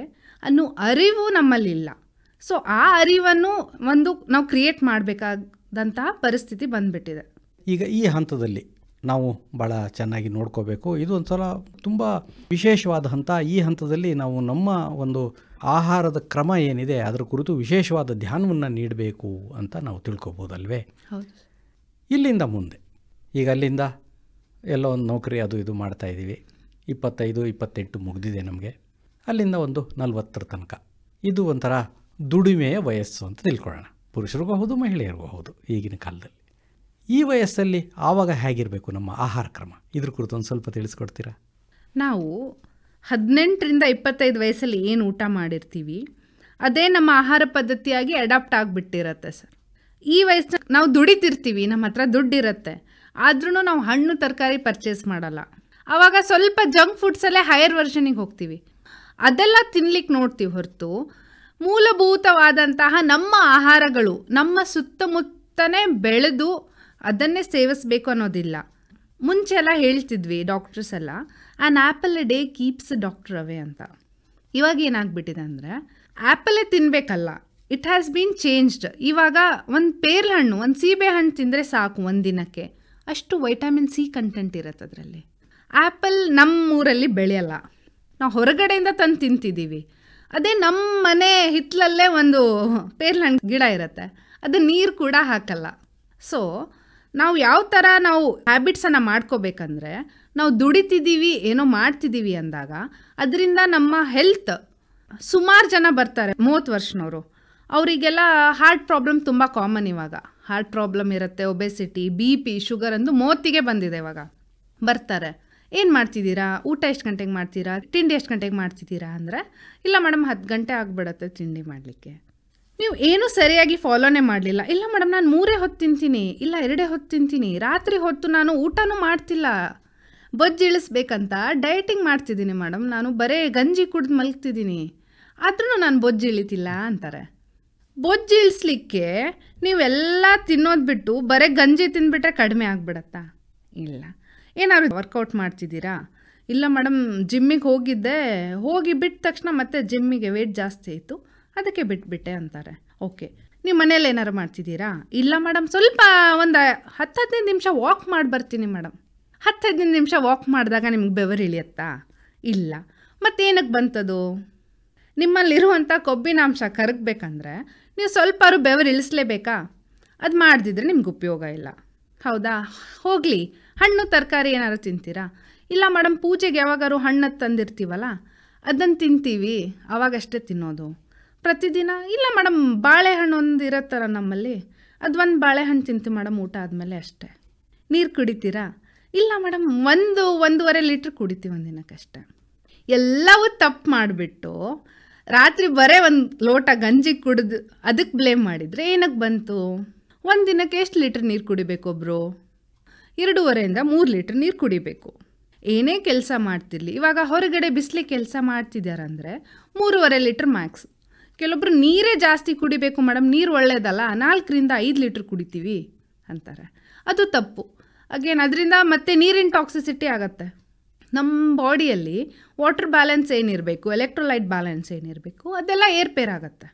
ಅನ್ನೋ ಅರಿವು ನಮ್ಮಲ್ಲಿಲ್ಲ ಸೊ ಆ ಅರಿವನ್ನು ಒಂದು ನಾವು ಕ್ರಿಯೇಟ್ ಮಾಡಬೇಕಾದಂತಹ ಪರಿಸ್ಥಿತಿ ಬಂದ್ಬಿಟ್ಟಿದೆ ಈಗ ಈ ಹಂತದಲ್ಲಿ ನಾವು ಭಾಳ ಚೆನ್ನಾಗಿ ನೋಡ್ಕೋಬೇಕು ಇದು ಒಂದು ಸಲ ತುಂಬ ವಿಶೇಷವಾದ ಹಂತ ಈ ಹಂತದಲ್ಲಿ ನಾವು ನಮ್ಮ ಒಂದು ಆಹಾರದ ಕ್ರಮ ಏನಿದೆ ಅದರ ಕುರಿತು ವಿಶೇಷವಾದ ಧ್ಯಾನವನ್ನು ನೀಡಬೇಕು ಅಂತ ನಾವು ತಿಳ್ಕೊಬೋದಲ್ವೇ ಇಲ್ಲಿಂದ ಮುಂದೆ ಈಗ ಅಲ್ಲಿಂದ ಎಲ್ಲ ಒಂದು ನೌಕರಿ ಅದು ಇದು ಮಾಡ್ತಾಯಿದ್ದೀವಿ ಇಪ್ಪತ್ತೈದು ಇಪ್ಪತ್ತೆಂಟು ಮುಗಿದಿದೆ ನಮಗೆ ಅಲ್ಲಿಂದ ಒಂದು ನಲವತ್ತರ ತನಕ ಇದು ಒಂಥರ ದುಡಿಮೆಯ ವಯಸ್ಸು ಅಂತ ತಿಳ್ಕೊಳ್ಳೋಣ ಪುರುಷರಿಗೂ ಹೌದು ಮಹಿಳೆಯರಿಗೂ ಹೌದು ಈಗಿನ ಕಾಲದಲ್ಲಿ ಈ ವಯಸ್ಸಲ್ಲಿ ಆವಾಗ ಹೇಗಿರಬೇಕು ನಮ್ಮ ಆಹಾರ ಕ್ರಮ ಇದ್ರ ಕುರಿತು ಒಂದು ಸ್ವಲ್ಪ ತಿಳಿಸ್ಕೊಡ್ತೀರಾ ನಾವು ಹದಿನೆಂಟರಿಂದ ಇಪ್ಪತ್ತೈದು ವಯಸ್ಸಲ್ಲಿ ಏನು ಊಟ ಮಾಡಿರ್ತೀವಿ ಅದೇ ನಮ್ಮ ಆಹಾರ ಪದ್ಧತಿಯಾಗಿ ಅಡಾಪ್ಟ್ ಆಗಿಬಿಟ್ಟಿರತ್ತೆ ಸರ್ ಈ ವಯಸ್ಸಿನ ನಾವು ದುಡಿತಿರ್ತೀವಿ ನಮ್ಮ ಹತ್ರ ದುಡ್ಡಿರುತ್ತೆ ಆದ್ರೂ ನಾವು ಹಣ್ಣು ತರಕಾರಿ ಪರ್ಚೇಸ್ ಮಾಡಲ್ಲ ಆವಾಗ ಸ್ವಲ್ಪ ಜಂಕ್ ಫುಡ್ಸಲ್ಲೇ ಹೈಯರ್ ವರ್ಷನಿಗೆ ಹೋಗ್ತೀವಿ ಅದೆಲ್ಲ ತಿನ್ಲಿಕ್ಕೆ ನೋಡ್ತೀವಿ ಹೊರತು ಮೂಲಭೂತವಾದಂತಹ ನಮ್ಮ ಆಹಾರಗಳು ನಮ್ಮ ಸುತ್ತಮುತ್ತನೇ ಬೆಳೆದು ಅದನ್ನೇ ಸೇವಿಸಬೇಕು ಅನ್ನೋದಿಲ್ಲ ಮುಂಚೆ ಎಲ್ಲ ಹೇಳ್ತಿದ್ವಿ ಡಾಕ್ಟರ್ಸ್ ಎಲ್ಲ an apple a day keeps doctor away ಅಂತ ಇವಾಗ ಏನಾಗ್ಬಿಟ್ಟಿದೆ ಅಂದರೆ ಆ್ಯಪಲ್ಲೇ ತಿನ್ನಬೇಕಲ್ಲ ಇಟ್ ಹ್ಯಾಸ್ ಬೀನ್ ಚೇಂಜ್ಡ್ ಇವಾಗ ಒಂದು ಪೇರ್ಲು ಹಣ್ಣು ಒಂದು ಸೀಬೆ ಹಣ್ಣು ತಿಂದರೆ ಸಾಕು ಒಂದು ದಿನಕ್ಕೆ ಅಷ್ಟು ವೈಟಮಿನ್ ಸಿ ಕಂಟೆಂಟ್ ಇರುತ್ತೆ ಅದರಲ್ಲಿ ಆ್ಯಪಲ್ ನಮ್ಮ ಊರಲ್ಲಿ ಬೆಳೆಯಲ್ಲ ನಾವು ಹೊರಗಡೆಯಿಂದ ತಂದು ತಿಂತಿದ್ದೀವಿ ಅದೇ ನಮ್ಮ ಮನೆ ಹಿತ್ತಲಲ್ಲೇ ಒಂದು ಪೇರ್ಲ ಹಣ್ಣು ಗಿಡ ಇರುತ್ತೆ ಅದು ನೀರು ಕೂಡ ಹಾಕಲ್ಲ ಸೊ ನಾವು ಯಾವ ಥರ ನಾವು ಹ್ಯಾಬಿಟ್ಸನ್ನು ಮಾಡ್ಕೋಬೇಕಂದ್ರೆ ನಾವು ದುಡಿತಿದ್ದೀವಿ ಏನೋ ಮಾಡ್ತಿದ್ದೀವಿ ಅಂದಾಗ ಅದರಿಂದ ನಮ್ಮ ಹೆಲ್ತ್ ಸುಮಾರು ಜನ ಬರ್ತಾರೆ ಮೂವತ್ತು ವರ್ಷನವರು ಅವರಿಗೆಲ್ಲ ಹಾರ್ಟ್ ಪ್ರಾಬ್ಲಮ್ ತುಂಬ ಕಾಮನ್ ಇವಾಗ ಹಾರ್ಟ್ ಪ್ರಾಬ್ಲಮ್ ಇರುತ್ತೆ ಒಬೆಸಿಟಿ ಬಿ ಪಿ ಶುಗರ್ ಅಂದು ಮೂವತ್ತಿಗೆ ಬಂದಿದೆ ಇವಾಗ ಬರ್ತಾರೆ ಏನು ಮಾಡ್ತಿದ್ದೀರಾ ಊಟ ಎಷ್ಟು ಗಂಟೆಗೆ ಮಾಡ್ತೀರಾ ತಿಂಡಿ ಎಷ್ಟು ಗಂಟೆಗೆ ಮಾಡ್ತಿದ್ದೀರಾ ಅಂದರೆ ಇಲ್ಲ ಮೇಡಮ್ ಹತ್ತು ಗಂಟೆ ಆಗಿಬಿಡತ್ತೆ ತಿಂಡಿ ಮಾಡಲಿಕ್ಕೆ ನೀವು ಏನೂ ಸರಿಯಾಗಿ ಫಾಲೋನೇ ಮಾಡಲಿಲ್ಲ ಇಲ್ಲ ಮೇಡಮ್ ನಾನು ಮೂರೇ ಹೊತ್ತು ತಿಂತೀನಿ ಇಲ್ಲ ಎರಡೇ ಹೊತ್ತು ತಿಂತೀನಿ ರಾತ್ರಿ ಹೊತ್ತು ನಾನು ಊಟನೂ ಮಾಡ್ತಿಲ್ಲ ಇಳಿಸ್ಬೇಕಂತ ಡಯಟಿಂಗ್ ಮಾಡ್ತಿದ್ದೀನಿ ಮೇಡಮ್ ನಾನು ಬರೇ ಗಂಜಿ ಕುಡಿದು ಮಲಗ್ತಿದ್ದೀನಿ ಆದ್ರೂ ನಾನು ಬೊಜ್ಜಿಳಿತಿಲ್ಲ ಅಂತಾರೆ ಇಳಿಸ್ಲಿಕ್ಕೆ ನೀವೆಲ್ಲ ತಿನ್ನೋದು ಬಿಟ್ಟು ಬರೀ ಗಂಜಿ ತಿಂದ್ಬಿಟ್ರೆ ಕಡಿಮೆ ಆಗ್ಬಿಡತ್ತಾ ಇಲ್ಲ ಏನಾದ್ರು ವರ್ಕೌಟ್ ಮಾಡ್ತಿದ್ದೀರಾ ಇಲ್ಲ ಮೇಡಮ್ ಜಿಮ್ಮಿಗೆ ಹೋಗಿದ್ದೆ ಹೋಗಿ ಬಿಟ್ಟ ತಕ್ಷಣ ಮತ್ತೆ ಜಿಮ್ಮಿಗೆ ವೇಟ್ ಜಾಸ್ತಿ ಆಯಿತು ಅದಕ್ಕೆ ಬಿಟ್ಬಿಟ್ಟೆ ಅಂತಾರೆ ಓಕೆ ನೀವು ಮನೇಲಿ ಏನಾರು ಮಾಡ್ತಿದ್ದೀರಾ ಇಲ್ಲ ಮೇಡಮ್ ಸ್ವಲ್ಪ ಒಂದು ಹತ್ತು ಹದಿನೈದು ನಿಮಿಷ ವಾಕ್ ಮಾಡಿ ಬರ್ತೀನಿ ಮೇಡಮ್ ಹತ್ತು ಹದಿನೈದು ನಿಮಿಷ ವಾಕ್ ಮಾಡಿದಾಗ ನಿಮ್ಗೆ ಬೆವರು ಇಳಿಯತ್ತಾ ಇಲ್ಲ ಮತ್ತೇನಕ್ಕೆ ಬಂತದು ನಿಮ್ಮಲ್ಲಿರುವಂಥ ಕೊಬ್ಬಿನಾಂಶ ಕರಗಬೇಕಂದ್ರೆ ನೀವು ಅವರು ಬೆವರು ಇಳಿಸ್ಲೇಬೇಕಾ ಅದು ಮಾಡ್ದಿದ್ರೆ ನಿಮ್ಗೆ ಉಪಯೋಗ ಇಲ್ಲ ಹೌದಾ ಹೋಗಲಿ ಹಣ್ಣು ತರಕಾರಿ ಏನಾದ್ರು ತಿಂತೀರಾ ಇಲ್ಲ ಮೇಡಮ್ ಪೂಜೆಗೆ ಯಾವಾಗಾರು ಹಣ್ಣು ತಂದಿರ್ತೀವಲ್ಲ ಅದನ್ನು ತಿಂತೀವಿ ಆವಾಗಷ್ಟೇ ತಿನ್ನೋದು ಪ್ರತಿದಿನ ಇಲ್ಲ ಮೇಡಮ್ ಬಾಳೆಹಣ್ಣು ಒಂದು ಇರತ್ತಲ್ಲ ನಮ್ಮಲ್ಲಿ ಅದು ಒಂದು ಬಾಳೆಹಣ್ಣು ತಿಂತು ಮೇಡಮ್ ಊಟ ಆದಮೇಲೆ ಅಷ್ಟೇ ನೀರು ಕುಡಿತೀರಾ ಇಲ್ಲ ಮೇಡಮ್ ಒಂದು ಒಂದೂವರೆ ಲೀಟ್ರ್ ಕುಡಿತೀವಿ ಒಂದಿನಕ್ಕಷ್ಟೆ ಎಲ್ಲವೂ ತಪ್ಪು ಮಾಡಿಬಿಟ್ಟು ರಾತ್ರಿ ಬರೇ ಒಂದು ಲೋಟ ಗಂಜಿ ಕುಡಿದು ಅದಕ್ಕೆ ಬ್ಲೇಮ್ ಮಾಡಿದರೆ ಏನಕ್ಕೆ ಬಂತು ಒಂದು ದಿನಕ್ಕೆ ಎಷ್ಟು ಲೀಟ್ರ್ ನೀರು ಕುಡಿಬೇಕು ಒಬ್ಬರು ಎರಡೂವರೆಯಿಂದ ಮೂರು ಲೀಟ್ರ್ ನೀರು ಕುಡಿಬೇಕು ಏನೇ ಕೆಲಸ ಮಾಡ್ತಿರ್ಲಿ ಇವಾಗ ಹೊರಗಡೆ ಬಿಸಿಲಿ ಕೆಲಸ ಮಾಡ್ತಿದ್ದಾರೆ ಅಂದರೆ ಮೂರುವರೆ ಲೀಟ್ರ್ ಮ್ಯಾಕ್ಸ್ ಕೆಲವೊಬ್ರು ನೀರೇ ಜಾಸ್ತಿ ಕುಡಿಬೇಕು ಮೇಡಮ್ ನೀರು ಒಳ್ಳೇದಲ್ಲ ನಾಲ್ಕರಿಂದ ಐದು ಲೀಟ್ರ್ ಕುಡಿತೀವಿ ಅಂತಾರೆ ಅದು ತಪ್ಪು ಅಗೇನ್ ಅದರಿಂದ ಮತ್ತೆ ನೀರಿನ ಟಾಕ್ಸಿಸಿಟಿ ಆಗುತ್ತೆ ನಮ್ಮ ಬಾಡಿಯಲ್ಲಿ ವಾಟರ್ ಬ್ಯಾಲೆನ್ಸ್ ಏನಿರಬೇಕು ಎಲೆಕ್ಟ್ರೋಲೈಟ್ ಬ್ಯಾಲೆನ್ಸ್ ಏನಿರಬೇಕು ಅದೆಲ್ಲ ಏರ್ಪೇರಾಗತ್ತೆ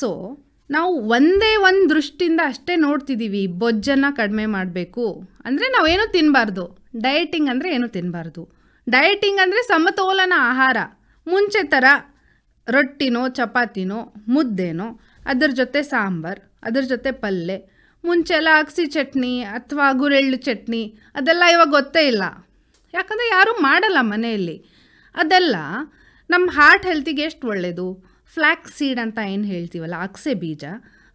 ಸೊ ನಾವು ಒಂದೇ ಒಂದು ದೃಷ್ಟಿಯಿಂದ ಅಷ್ಟೇ ನೋಡ್ತಿದ್ದೀವಿ ಬೊಜ್ಜನ್ನು ಕಡಿಮೆ ಮಾಡಬೇಕು ಅಂದರೆ ನಾವೇನು ತಿನ್ನಬಾರ್ದು ಡಯಟಿಂಗ್ ಅಂದರೆ ಏನು ತಿನ್ನಬಾರ್ದು ಡಯಟಿಂಗ್ ಅಂದರೆ ಸಮತೋಲನ ಆಹಾರ ಮುಂಚೆ ಥರ ರೊಟ್ಟಿನೋ ಚಪಾತಿನೋ ಮುದ್ದೆನೋ ಅದರ ಜೊತೆ ಸಾಂಬಾರು ಅದ್ರ ಜೊತೆ ಪಲ್ಯ ಮುಂಚೆಲ್ಲ ಅಗಸಿ ಚಟ್ನಿ ಅಥವಾ ಗುರೆಳ್ಳು ಚಟ್ನಿ ಅದೆಲ್ಲ ಇವಾಗ ಗೊತ್ತೇ ಇಲ್ಲ ಯಾಕಂದರೆ ಯಾರೂ ಮಾಡಲ್ಲ ಮನೆಯಲ್ಲಿ ಅದೆಲ್ಲ ನಮ್ಮ ಹಾರ್ಟ್ ಹೆಲ್ತಿಗೆ ಎಷ್ಟು ಒಳ್ಳೆಯದು ಫ್ಲ್ಯಾಕ್ಸ್ ಸೀಡ್ ಅಂತ ಏನು ಹೇಳ್ತೀವಲ್ಲ ಅಗಸೆ ಬೀಜ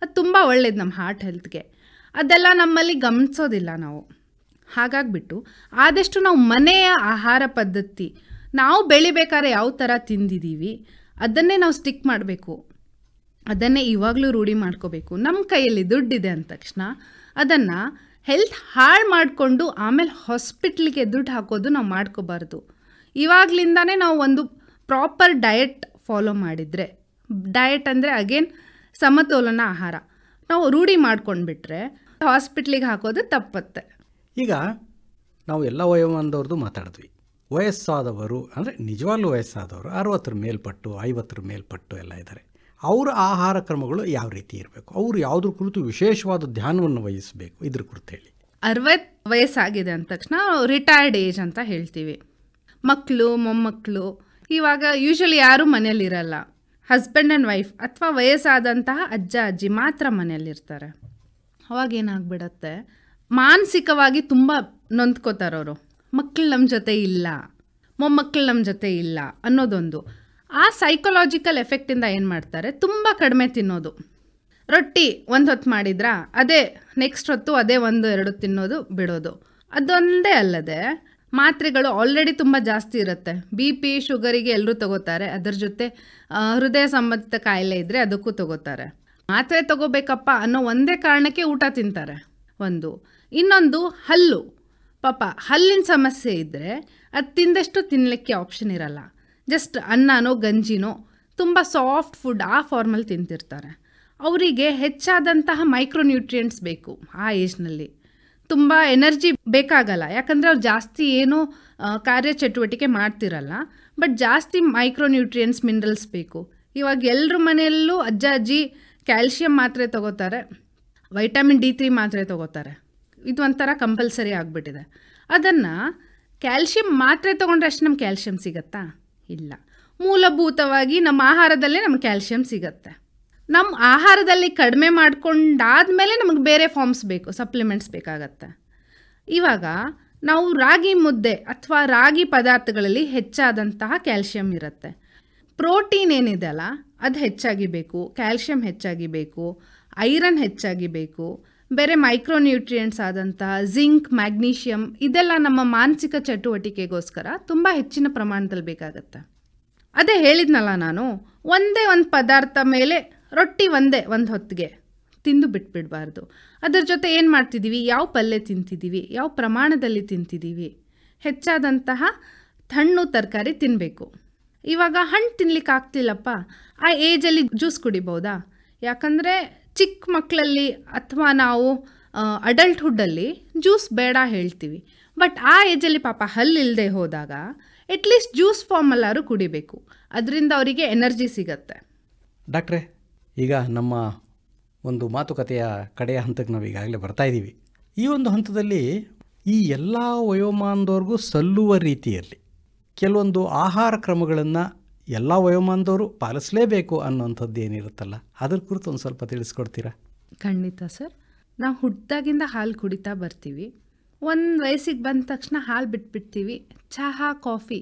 ಅದು ತುಂಬ ಒಳ್ಳೇದು ನಮ್ಮ ಹಾರ್ಟ್ ಹೆಲ್ತ್ಗೆ ಅದೆಲ್ಲ ನಮ್ಮಲ್ಲಿ ಗಮನಿಸೋದಿಲ್ಲ ನಾವು ಹಾಗಾಗಿಬಿಟ್ಟು ಆದಷ್ಟು ನಾವು ಮನೆಯ ಆಹಾರ ಪದ್ಧತಿ ನಾವು ಬೆಳಿಬೇಕಾದ್ರೆ ಯಾವ ಥರ ತಿಂದಿದ್ದೀವಿ ಅದನ್ನೇ ನಾವು ಸ್ಟಿಕ್ ಮಾಡಬೇಕು ಅದನ್ನೇ ಇವಾಗಲೂ ರೂಢಿ ಮಾಡ್ಕೋಬೇಕು ನಮ್ಮ ಕೈಯಲ್ಲಿ ದುಡ್ಡಿದೆ ಅಂದ ತಕ್ಷಣ ಅದನ್ನು ಹೆಲ್ತ್ ಹಾಳು ಮಾಡಿಕೊಂಡು ಆಮೇಲೆ ಹಾಸ್ಪಿಟ್ಲಿಗೆ ದುಡ್ಡು ಹಾಕೋದು ನಾವು ಮಾಡ್ಕೋಬಾರ್ದು ಇವಾಗಲಿಂದನೇ ನಾವು ಒಂದು ಪ್ರಾಪರ್ ಡಯಟ್ ಫಾಲೋ ಮಾಡಿದರೆ ಡಯಟ್ ಅಂದರೆ ಅಗೇನ್ ಸಮತೋಲನ ಆಹಾರ ನಾವು ರೂಢಿ ಮಾಡ್ಕೊಂಡ್ಬಿಟ್ರೆ ಹಾಸ್ಪಿಟ್ಲಿಗೆ ಹಾಕೋದು ತಪ್ಪತ್ತೆ ಈಗ ನಾವು ಎಲ್ಲ ವಯೋಮಾನದವ್ರದ್ದು ಮಾತಾಡಿದ್ವಿ ವಯಸ್ಸಾದವರು ಅಂದರೆ ನಿಜವಾಗ್ಲೂ ವಯಸ್ಸಾದವರು ಅರವತ್ತರ ಮೇಲ್ಪಟ್ಟು ಐವತ್ತರ ಮೇಲ್ಪಟ್ಟು ಎಲ್ಲ ಇದ್ದಾರೆ ಅವರ ಆಹಾರ ಕ್ರಮಗಳು ಯಾವ ರೀತಿ ಇರಬೇಕು ಅವರು ಯಾವುದ್ರ ಕುರಿತು ವಿಶೇಷವಾದ ಧ್ಯಾನವನ್ನು ವಹಿಸಬೇಕು ಇದ್ರ ಕುರಿತು ಹೇಳಿ ಅರವತ್ತು ವಯಸ್ಸಾಗಿದೆ ಅಂದ ತಕ್ಷಣ ರಿಟೈರ್ಡ್ ಏಜ್ ಅಂತ ಹೇಳ್ತೀವಿ ಮಕ್ಕಳು ಮೊಮ್ಮಕ್ಕಳು ಇವಾಗ ಯೂಶಲಿ ಯಾರೂ ಮನೆಯಲ್ಲಿರಲ್ಲ ಹಸ್ಬೆಂಡ್ ಆ್ಯಂಡ್ ವೈಫ್ ಅಥವಾ ವಯಸ್ಸಾದಂತಹ ಅಜ್ಜ ಅಜ್ಜಿ ಮಾತ್ರ ಮನೆಯಲ್ಲಿರ್ತಾರೆ ಅವಾಗೇನಾಗ್ಬಿಡತ್ತೆ ಮಾನಸಿಕವಾಗಿ ತುಂಬ ನೊಂದ್ಕೋತಾರವರು ಮಕ್ಕಳು ನಮ್ಮ ಜೊತೆ ಇಲ್ಲ ಮೊಮ್ಮಕ್ಕಳು ನಮ್ಮ ಜೊತೆ ಇಲ್ಲ ಅನ್ನೋದೊಂದು ಆ ಸೈಕೊಲಾಜಿಕಲ್ ಎಫೆಕ್ಟಿಂದ ಏನು ಮಾಡ್ತಾರೆ ತುಂಬ ಕಡಿಮೆ ತಿನ್ನೋದು ರೊಟ್ಟಿ ಒಂದು ಹೊತ್ತು ಮಾಡಿದ್ರಾ ಅದೇ ನೆಕ್ಸ್ಟ್ ಹೊತ್ತು ಅದೇ ಒಂದು ಎರಡು ತಿನ್ನೋದು ಬಿಡೋದು ಅದೊಂದೇ ಅಲ್ಲದೆ ಮಾತ್ರೆಗಳು ಆಲ್ರೆಡಿ ತುಂಬ ಜಾಸ್ತಿ ಇರುತ್ತೆ ಬಿ ಪಿ ಶುಗರಿಗೆ ಎಲ್ಲರೂ ತಗೋತಾರೆ ಅದರ ಜೊತೆ ಹೃದಯ ಸಂಬಂಧಿತ ಕಾಯಿಲೆ ಇದ್ದರೆ ಅದಕ್ಕೂ ತಗೋತಾರೆ ಮಾತ್ರೆ ತಗೋಬೇಕಪ್ಪ ಅನ್ನೋ ಒಂದೇ ಕಾರಣಕ್ಕೆ ಊಟ ತಿಂತಾರೆ ಒಂದು ಇನ್ನೊಂದು ಹಲ್ಲು ಪಾಪ ಹಲ್ಲಿನ ಸಮಸ್ಯೆ ಇದ್ದರೆ ಅದು ತಿಂದಷ್ಟು ತಿನ್ನಲಿಕ್ಕೆ ಆಪ್ಷನ್ ಇರಲ್ಲ ಜಸ್ಟ್ ಅನ್ನನೋ ಗಂಜಿನೋ ತುಂಬ ಸಾಫ್ಟ್ ಫುಡ್ ಆ ಫಾರ್ಮಲ್ಲಿ ತಿಂತಿರ್ತಾರೆ ಅವರಿಗೆ ಹೆಚ್ಚಾದಂತಹ ಮೈಕ್ರೋನ್ಯೂಟ್ರಿಯೆಂಟ್ಸ್ ಬೇಕು ಆ ಏಜ್ನಲ್ಲಿ ತುಂಬ ಎನರ್ಜಿ ಬೇಕಾಗಲ್ಲ ಯಾಕಂದರೆ ಅವ್ರು ಜಾಸ್ತಿ ಏನೂ ಕಾರ್ಯಚಟುವಟಿಕೆ ಮಾಡ್ತಿರಲ್ಲ ಬಟ್ ಜಾಸ್ತಿ ಮೈಕ್ರೋನ್ಯೂಟ್ರಿಯೆಂಟ್ಸ್ ಮಿನರಲ್ಸ್ ಬೇಕು ಇವಾಗ ಎಲ್ಲರ ಮನೆಯಲ್ಲೂ ಅಜ್ಜ ಅಜ್ಜಿ ಕ್ಯಾಲ್ಶಿಯಂ ಮಾತ್ರೆ ತಗೋತಾರೆ ವೈಟಮಿನ್ ಡಿ ತ್ರೀ ಮಾತ್ರೆ ತಗೋತಾರೆ ಒಂಥರ ಕಂಪಲ್ಸರಿ ಆಗಿಬಿಟ್ಟಿದೆ ಅದನ್ನು ಕ್ಯಾಲ್ಶಿಯಂ ಮಾತ್ರೆ ತೊಗೊಂಡ್ರೆ ಅಷ್ಟು ನಮ್ಗೆ ಕ್ಯಾಲ್ಶಿಯಂ ಸಿಗತ್ತಾ ಇಲ್ಲ ಮೂಲಭೂತವಾಗಿ ನಮ್ಮ ಆಹಾರದಲ್ಲೇ ನಮ್ಗೆ ಕ್ಯಾಲ್ಶಿಯಂ ಸಿಗತ್ತೆ ನಮ್ಮ ಆಹಾರದಲ್ಲಿ ಕಡಿಮೆ ಮಾಡ್ಕೊಂಡಾದಮೇಲೆ ನಮಗೆ ಬೇರೆ ಫಾರ್ಮ್ಸ್ ಬೇಕು ಸಪ್ಲಿಮೆಂಟ್ಸ್ ಬೇಕಾಗತ್ತೆ ಇವಾಗ ನಾವು ರಾಗಿ ಮುದ್ದೆ ಅಥವಾ ರಾಗಿ ಪದಾರ್ಥಗಳಲ್ಲಿ ಹೆಚ್ಚಾದಂತಹ ಕ್ಯಾಲ್ಶಿಯಂ ಇರುತ್ತೆ ಪ್ರೋಟೀನ್ ಏನಿದೆ ಅಲ್ಲ ಅದು ಹೆಚ್ಚಾಗಿ ಬೇಕು ಕ್ಯಾಲ್ಶಿಯಂ ಹೆಚ್ಚಾಗಿ ಬೇಕು ಐರನ್ ಹೆಚ್ಚಾಗಿ ಬೇಕು ಬೇರೆ ಮೈಕ್ರೋನ್ಯೂಟ್ರಿಯೆಂಟ್ಸ್ ಆದಂತಹ ಜಿಂಕ್ ಮ್ಯಾಗ್ನೀಷಿಯಮ್ ಇದೆಲ್ಲ ನಮ್ಮ ಮಾನಸಿಕ ಚಟುವಟಿಕೆಗೋಸ್ಕರ ತುಂಬ ಹೆಚ್ಚಿನ ಪ್ರಮಾಣದಲ್ಲಿ ಬೇಕಾಗತ್ತೆ ಅದೇ ಹೇಳಿದ್ನಲ್ಲ ನಾನು ಒಂದೇ ಒಂದು ಪದಾರ್ಥ ಮೇಲೆ ರೊಟ್ಟಿ ಒಂದೇ ಒಂದು ಹೊತ್ತಿಗೆ ತಿಂದು ಬಿಟ್ಬಿಡಬಾರ್ದು ಅದರ ಜೊತೆ ಏನು ಮಾಡ್ತಿದ್ದೀವಿ ಯಾವ ಪಲ್ಯ ತಿಂತಿದ್ದೀವಿ ಯಾವ ಪ್ರಮಾಣದಲ್ಲಿ ತಿಂತಿದ್ದೀವಿ ಹೆಚ್ಚಾದಂತಹ ಹಣ್ಣು ತರಕಾರಿ ತಿನ್ನಬೇಕು ಇವಾಗ ಹಣ್ಣು ತಿನ್ಲಿಕ್ಕೆ ಆಗ್ತಿಲ್ಲಪ್ಪ ಆ ಏಜಲ್ಲಿ ಜ್ಯೂಸ್ ಕುಡಿಬೋದಾ ಯಾಕಂದರೆ ಚಿಕ್ಕ ಮಕ್ಕಳಲ್ಲಿ ಅಥವಾ ನಾವು ಅಡಲ್ಟ್ಹುಡ್ಡಲ್ಲಿ ಜ್ಯೂಸ್ ಬೇಡ ಹೇಳ್ತೀವಿ ಬಟ್ ಆ ಏಜಲ್ಲಿ ಪಾಪ ಹಲ್ಲಿಲ್ಲದೆ ಹೋದಾಗ ಅಟ್ಲೀಸ್ಟ್ ಜ್ಯೂಸ್ ಫಾರ್ಮಲ್ಲಾದ್ರೂ ಕುಡಿಬೇಕು ಅದರಿಂದ ಅವರಿಗೆ ಎನರ್ಜಿ ಸಿಗತ್ತೆ ಡಾಕ್ಟ್ರೆ ಈಗ ನಮ್ಮ ಒಂದು ಮಾತುಕತೆಯ ಕಡೆಯ ಹಂತಕ್ಕೆ ನಾವು ಈಗಾಗಲೇ ಬರ್ತಾ ಇದ್ದೀವಿ ಈ ಒಂದು ಹಂತದಲ್ಲಿ ಈ ಎಲ್ಲ ವಯೋಮಾನದವ್ರಿಗೂ ಸಲ್ಲುವ ರೀತಿಯಲ್ಲಿ ಕೆಲವೊಂದು ಆಹಾರ ಕ್ರಮಗಳನ್ನು ಎಲ್ಲ ವಯೋಮಾನದವರು ಪಾಲಿಸಲೇಬೇಕು ಅನ್ನೋಂಥದ್ದು ಏನಿರುತ್ತಲ್ಲ ಅದ್ರ ಕುರಿತು ಒಂದು ಸ್ವಲ್ಪ ತಿಳಿಸ್ಕೊಡ್ತೀರಾ ಖಂಡಿತ ಸರ್ ನಾವು ಹುಟ್ಟಿದಾಗಿಂದ ಹಾಲು ಕುಡಿತಾ ಬರ್ತೀವಿ ಒಂದು ವಯಸ್ಸಿಗೆ ಬಂದ ತಕ್ಷಣ ಹಾಲು ಬಿಟ್ಬಿಡ್ತೀವಿ ಚಹಾ ಕಾಫಿ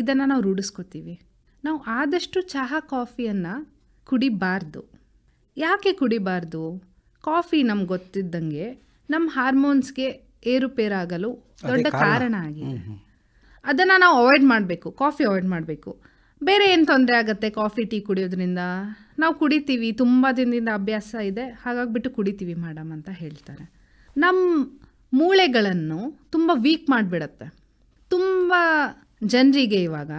ಇದನ್ನು ನಾವು ರೂಢಿಸ್ಕೋತೀವಿ ನಾವು ಆದಷ್ಟು ಚಹಾ ಕಾಫಿಯನ್ನು ಕುಡಿಬಾರ್ದು ಯಾಕೆ ಕುಡಿಬಾರ್ದು ಕಾಫಿ ನಮ್ಗೆ ಗೊತ್ತಿದ್ದಂಗೆ ನಮ್ಮ ಹಾರ್ಮೋನ್ಸ್ಗೆ ಏರುಪೇರಾಗಲು ದೊಡ್ಡ ಕಾರಣ ಆಗಿದೆ ಅದನ್ನು ನಾವು ಅವಾಯ್ಡ್ ಮಾಡಬೇಕು ಕಾಫಿ ಅವಾಯ್ಡ್ ಮಾಡಬೇಕು ಬೇರೆ ಏನು ತೊಂದರೆ ಆಗುತ್ತೆ ಕಾಫಿ ಟೀ ಕುಡಿಯೋದ್ರಿಂದ ನಾವು ಕುಡಿತೀವಿ ತುಂಬ ದಿನದಿಂದ ಅಭ್ಯಾಸ ಇದೆ ಹಾಗಾಗಿಬಿಟ್ಟು ಕುಡಿತೀವಿ ಮೇಡಮ್ ಅಂತ ಹೇಳ್ತಾರೆ ನಮ್ಮ ಮೂಳೆಗಳನ್ನು ತುಂಬ ವೀಕ್ ಮಾಡಿಬಿಡತ್ತೆ ತುಂಬ ಜನರಿಗೆ ಇವಾಗ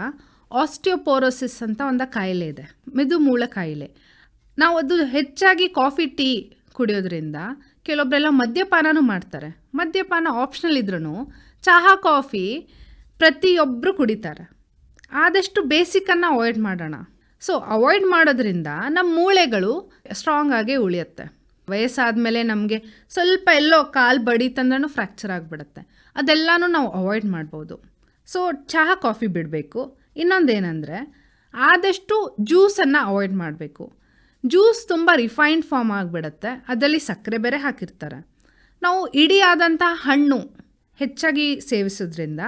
ಆಸ್ಟಿಯೋಪೋರೋಸಿಸ್ ಅಂತ ಒಂದು ಕಾಯಿಲೆ ಇದೆ ಮೆದು ಮೂಳೆ ಕಾಯಿಲೆ ನಾವು ಅದು ಹೆಚ್ಚಾಗಿ ಕಾಫಿ ಟೀ ಕುಡಿಯೋದ್ರಿಂದ ಕೆಲವೊಬ್ಬರೆಲ್ಲ ಮದ್ಯಪಾನನೂ ಮಾಡ್ತಾರೆ ಮದ್ಯಪಾನ ಆಪ್ಷನಲ್ ಇದ್ರೂ ಚಹಾ ಕಾಫಿ ಪ್ರತಿಯೊಬ್ಬರು ಕುಡಿತಾರೆ ಆದಷ್ಟು ಬೇಸಿಕನ್ನು ಅವಾಯ್ಡ್ ಮಾಡೋಣ ಸೊ ಅವಾಯ್ಡ್ ಮಾಡೋದ್ರಿಂದ ನಮ್ಮ ಮೂಳೆಗಳು ಸ್ಟ್ರಾಂಗ್ ಆಗಿ ಉಳಿಯುತ್ತೆ ವಯಸ್ಸಾದ ಮೇಲೆ ನಮಗೆ ಸ್ವಲ್ಪ ಎಲ್ಲೋ ಕಾಲು ಬಡೀತಂದ್ರೂ ಫ್ರ್ಯಾಕ್ಚರ್ ಆಗಿಬಿಡುತ್ತೆ ಅದೆಲ್ಲನೂ ನಾವು ಅವಾಯ್ಡ್ ಮಾಡ್ಬೋದು ಸೊ ಚಹಾ ಕಾಫಿ ಬಿಡಬೇಕು ಇನ್ನೊಂದೇನೆಂದರೆ ಆದಷ್ಟು ಜ್ಯೂಸನ್ನು ಅವಾಯ್ಡ್ ಮಾಡಬೇಕು ಜ್ಯೂಸ್ ತುಂಬ ರಿಫೈನ್ಡ್ ಫಾರ್ಮ್ ಆಗಿಬಿಡುತ್ತೆ ಅದರಲ್ಲಿ ಸಕ್ಕರೆ ಬೇರೆ ಹಾಕಿರ್ತಾರೆ ನಾವು ಇಡೀ ಹಣ್ಣು ಹೆಚ್ಚಾಗಿ ಸೇವಿಸೋದ್ರಿಂದ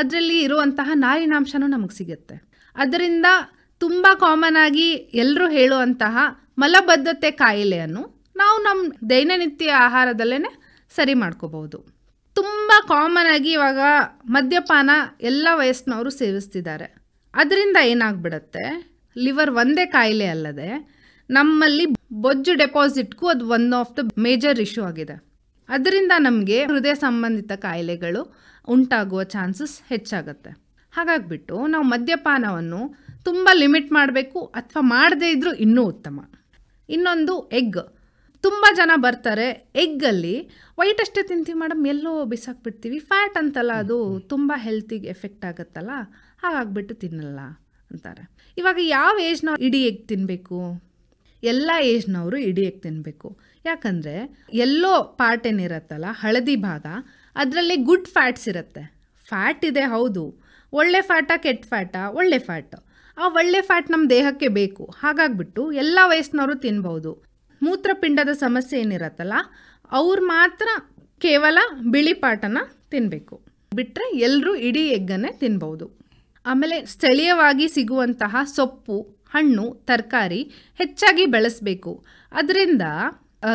ಅದರಲ್ಲಿ ಇರುವಂತಹ ನಾರಿನಾಂಶನೂ ನಮಗೆ ಸಿಗುತ್ತೆ ಅದರಿಂದ ತುಂಬ ಕಾಮನ್ ಆಗಿ ಎಲ್ಲರೂ ಹೇಳುವಂತಹ ಮಲಬದ್ಧತೆ ಕಾಯಿಲೆಯನ್ನು ನಾವು ನಮ್ಮ ದೈನನಿತ್ಯ ಆಹಾರದಲ್ಲೇ ಸರಿ ಮಾಡ್ಕೋಬಹುದು ತುಂಬ ಕಾಮನ್ ಆಗಿ ಇವಾಗ ಮದ್ಯಪಾನ ಎಲ್ಲ ವಯಸ್ಸಿನವರು ಸೇವಿಸ್ತಿದ್ದಾರೆ ಅದರಿಂದ ಏನಾಗ್ಬಿಡತ್ತೆ ಲಿವರ್ ಒಂದೇ ಕಾಯಿಲೆ ಅಲ್ಲದೆ ನಮ್ಮಲ್ಲಿ ಬೊಜ್ಜು ಡೆಪಾಸಿಟ್ಗೂ ಅದು one of the major issue ಆಗಿದೆ ಅದರಿಂದ ನಮಗೆ ಹೃದಯ ಸಂಬಂಧಿತ ಕಾಯಿಲೆಗಳು ಉಂಟಾಗುವ ಚಾನ್ಸಸ್ ಹೆಚ್ಚಾಗುತ್ತೆ ಹಾಗಾಗಿಬಿಟ್ಟು ನಾವು ಮದ್ಯಪಾನವನ್ನು ತುಂಬ ಲಿಮಿಟ್ ಮಾಡಬೇಕು ಅಥವಾ ಮಾಡದೇ ಇದ್ದರೂ ಇನ್ನೂ ಉತ್ತಮ ಇನ್ನೊಂದು ಎಗ್ ತುಂಬ ಜನ ಬರ್ತಾರೆ ಎಗ್ಗಲ್ಲಿ ವೈಟ್ ಅಷ್ಟೇ ತಿಂತೀವಿ ಮೇಡಮ್ ಎಲ್ಲೋ ಬಿಸಾಕ್ಬಿಡ್ತೀವಿ ಫ್ಯಾಟ್ ಅಂತಲ್ಲ ಅದು ತುಂಬ ಹೆಲ್ತಿಗೆ ಎಫೆಕ್ಟ್ ಆಗುತ್ತಲ್ಲ ಹಾಗಾಗ್ಬಿಟ್ಟು ತಿನ್ನಲ್ಲ ಅಂತಾರೆ ಇವಾಗ ಯಾವ ಏಜ್ನ ಇಡೀ ಎಗ್ ತಿನ್ನಬೇಕು ಎಲ್ಲ ಏಜ್ನವರು ಇಡೀ ಎಗ್ ತಿನ್ನಬೇಕು ಯಾಕಂದರೆ ಎಲ್ಲೋ ಪಾರ್ಟ್ ಏನಿರತ್ತಲ್ಲ ಹಳದಿ ಭಾಗ ಅದರಲ್ಲಿ ಗುಡ್ ಫ್ಯಾಟ್ಸ್ ಇರುತ್ತೆ ಫ್ಯಾಟ್ ಇದೆ ಹೌದು ಒಳ್ಳೆ ಫ್ಯಾಟ ಕೆಟ್ಟ ಫ್ಯಾಟ ಒಳ್ಳೆ ಫ್ಯಾಟ್ ಆ ಒಳ್ಳೆ ಫ್ಯಾಟ್ ನಮ್ಮ ದೇಹಕ್ಕೆ ಬೇಕು ಹಾಗಾಗ್ಬಿಟ್ಟು ಎಲ್ಲ ವಯಸ್ಸಿನವರು ತಿನ್ಬೋದು ಮೂತ್ರಪಿಂಡದ ಸಮಸ್ಯೆ ಏನಿರತ್ತಲ್ಲ ಅವ್ರು ಮಾತ್ರ ಕೇವಲ ಬಿಳಿ ಪಾಟನ ತಿನ್ನಬೇಕು ಬಿಟ್ಟರೆ ಎಲ್ಲರೂ ಇಡೀ ಎಗ್ಗನ್ನೇ ತಿನ್ಬೋದು ಆಮೇಲೆ ಸ್ಥಳೀಯವಾಗಿ ಸಿಗುವಂತಹ ಸೊಪ್ಪು ಹಣ್ಣು ತರಕಾರಿ ಹೆಚ್ಚಾಗಿ ಬೆಳೆಸಬೇಕು ಅದರಿಂದ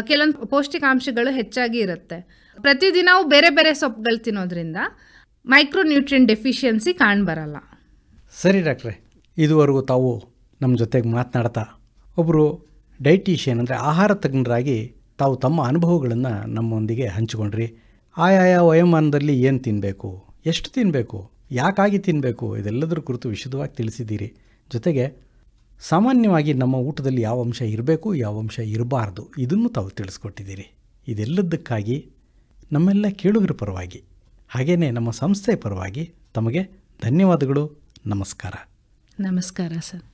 ಕೆಲವೊಂದು ಪೌಷ್ಟಿಕಾಂಶಗಳು ಹೆಚ್ಚಾಗಿ ಇರುತ್ತೆ ಪ್ರತಿದಿನವೂ ಬೇರೆ ಬೇರೆ ಸೊಪ್ಪುಗಳು ತಿನ್ನೋದ್ರಿಂದ ಮೈಕ್ರೋನ್ಯೂಟ್ರಿಯನ್ ಡೆಫಿಷಿಯನ್ಸಿ ಕಾಣಬರಲ್ಲ ಸರಿ ಡಾಕ್ಟ್ರೆ ಇದುವರೆಗೂ ತಾವು ನಮ್ಮ ಜೊತೆಗೆ ಮಾತನಾಡ್ತಾ ಒಬ್ಬರು ಡೈಟಿಷಿಯನ್ ಅಂದರೆ ಆಹಾರ ತಜ್ಞರಾಗಿ ತಾವು ತಮ್ಮ ಅನುಭವಗಳನ್ನು ನಮ್ಮೊಂದಿಗೆ ಹಂಚಿಕೊಂಡ್ರಿ ಆಯಾಯ ವಯೋಮಾನದಲ್ಲಿ ಏನು ತಿನ್ನಬೇಕು ಎಷ್ಟು ತಿನ್ನಬೇಕು ಯಾಕಾಗಿ ತಿನ್ನಬೇಕು ಇದೆಲ್ಲದರ ಕುರಿತು ವಿಶದವಾಗಿ ತಿಳಿಸಿದ್ದೀರಿ ಜೊತೆಗೆ ಸಾಮಾನ್ಯವಾಗಿ ನಮ್ಮ ಊಟದಲ್ಲಿ ಯಾವ ಅಂಶ ಇರಬೇಕು ಯಾವ ಅಂಶ ಇರಬಾರ್ದು ಇದನ್ನು ತಾವು ತಿಳಿಸ್ಕೊಟ್ಟಿದ್ದೀರಿ ಇದೆಲ್ಲದಕ್ಕಾಗಿ ನಮ್ಮೆಲ್ಲ ಕೇಳುಗರ ಪರವಾಗಿ ಹಾಗೆಯೇ ನಮ್ಮ ಸಂಸ್ಥೆಯ ಪರವಾಗಿ ತಮಗೆ ಧನ್ಯವಾದಗಳು ನಮಸ್ಕಾರ ನಮಸ್ಕಾರ ಸರ್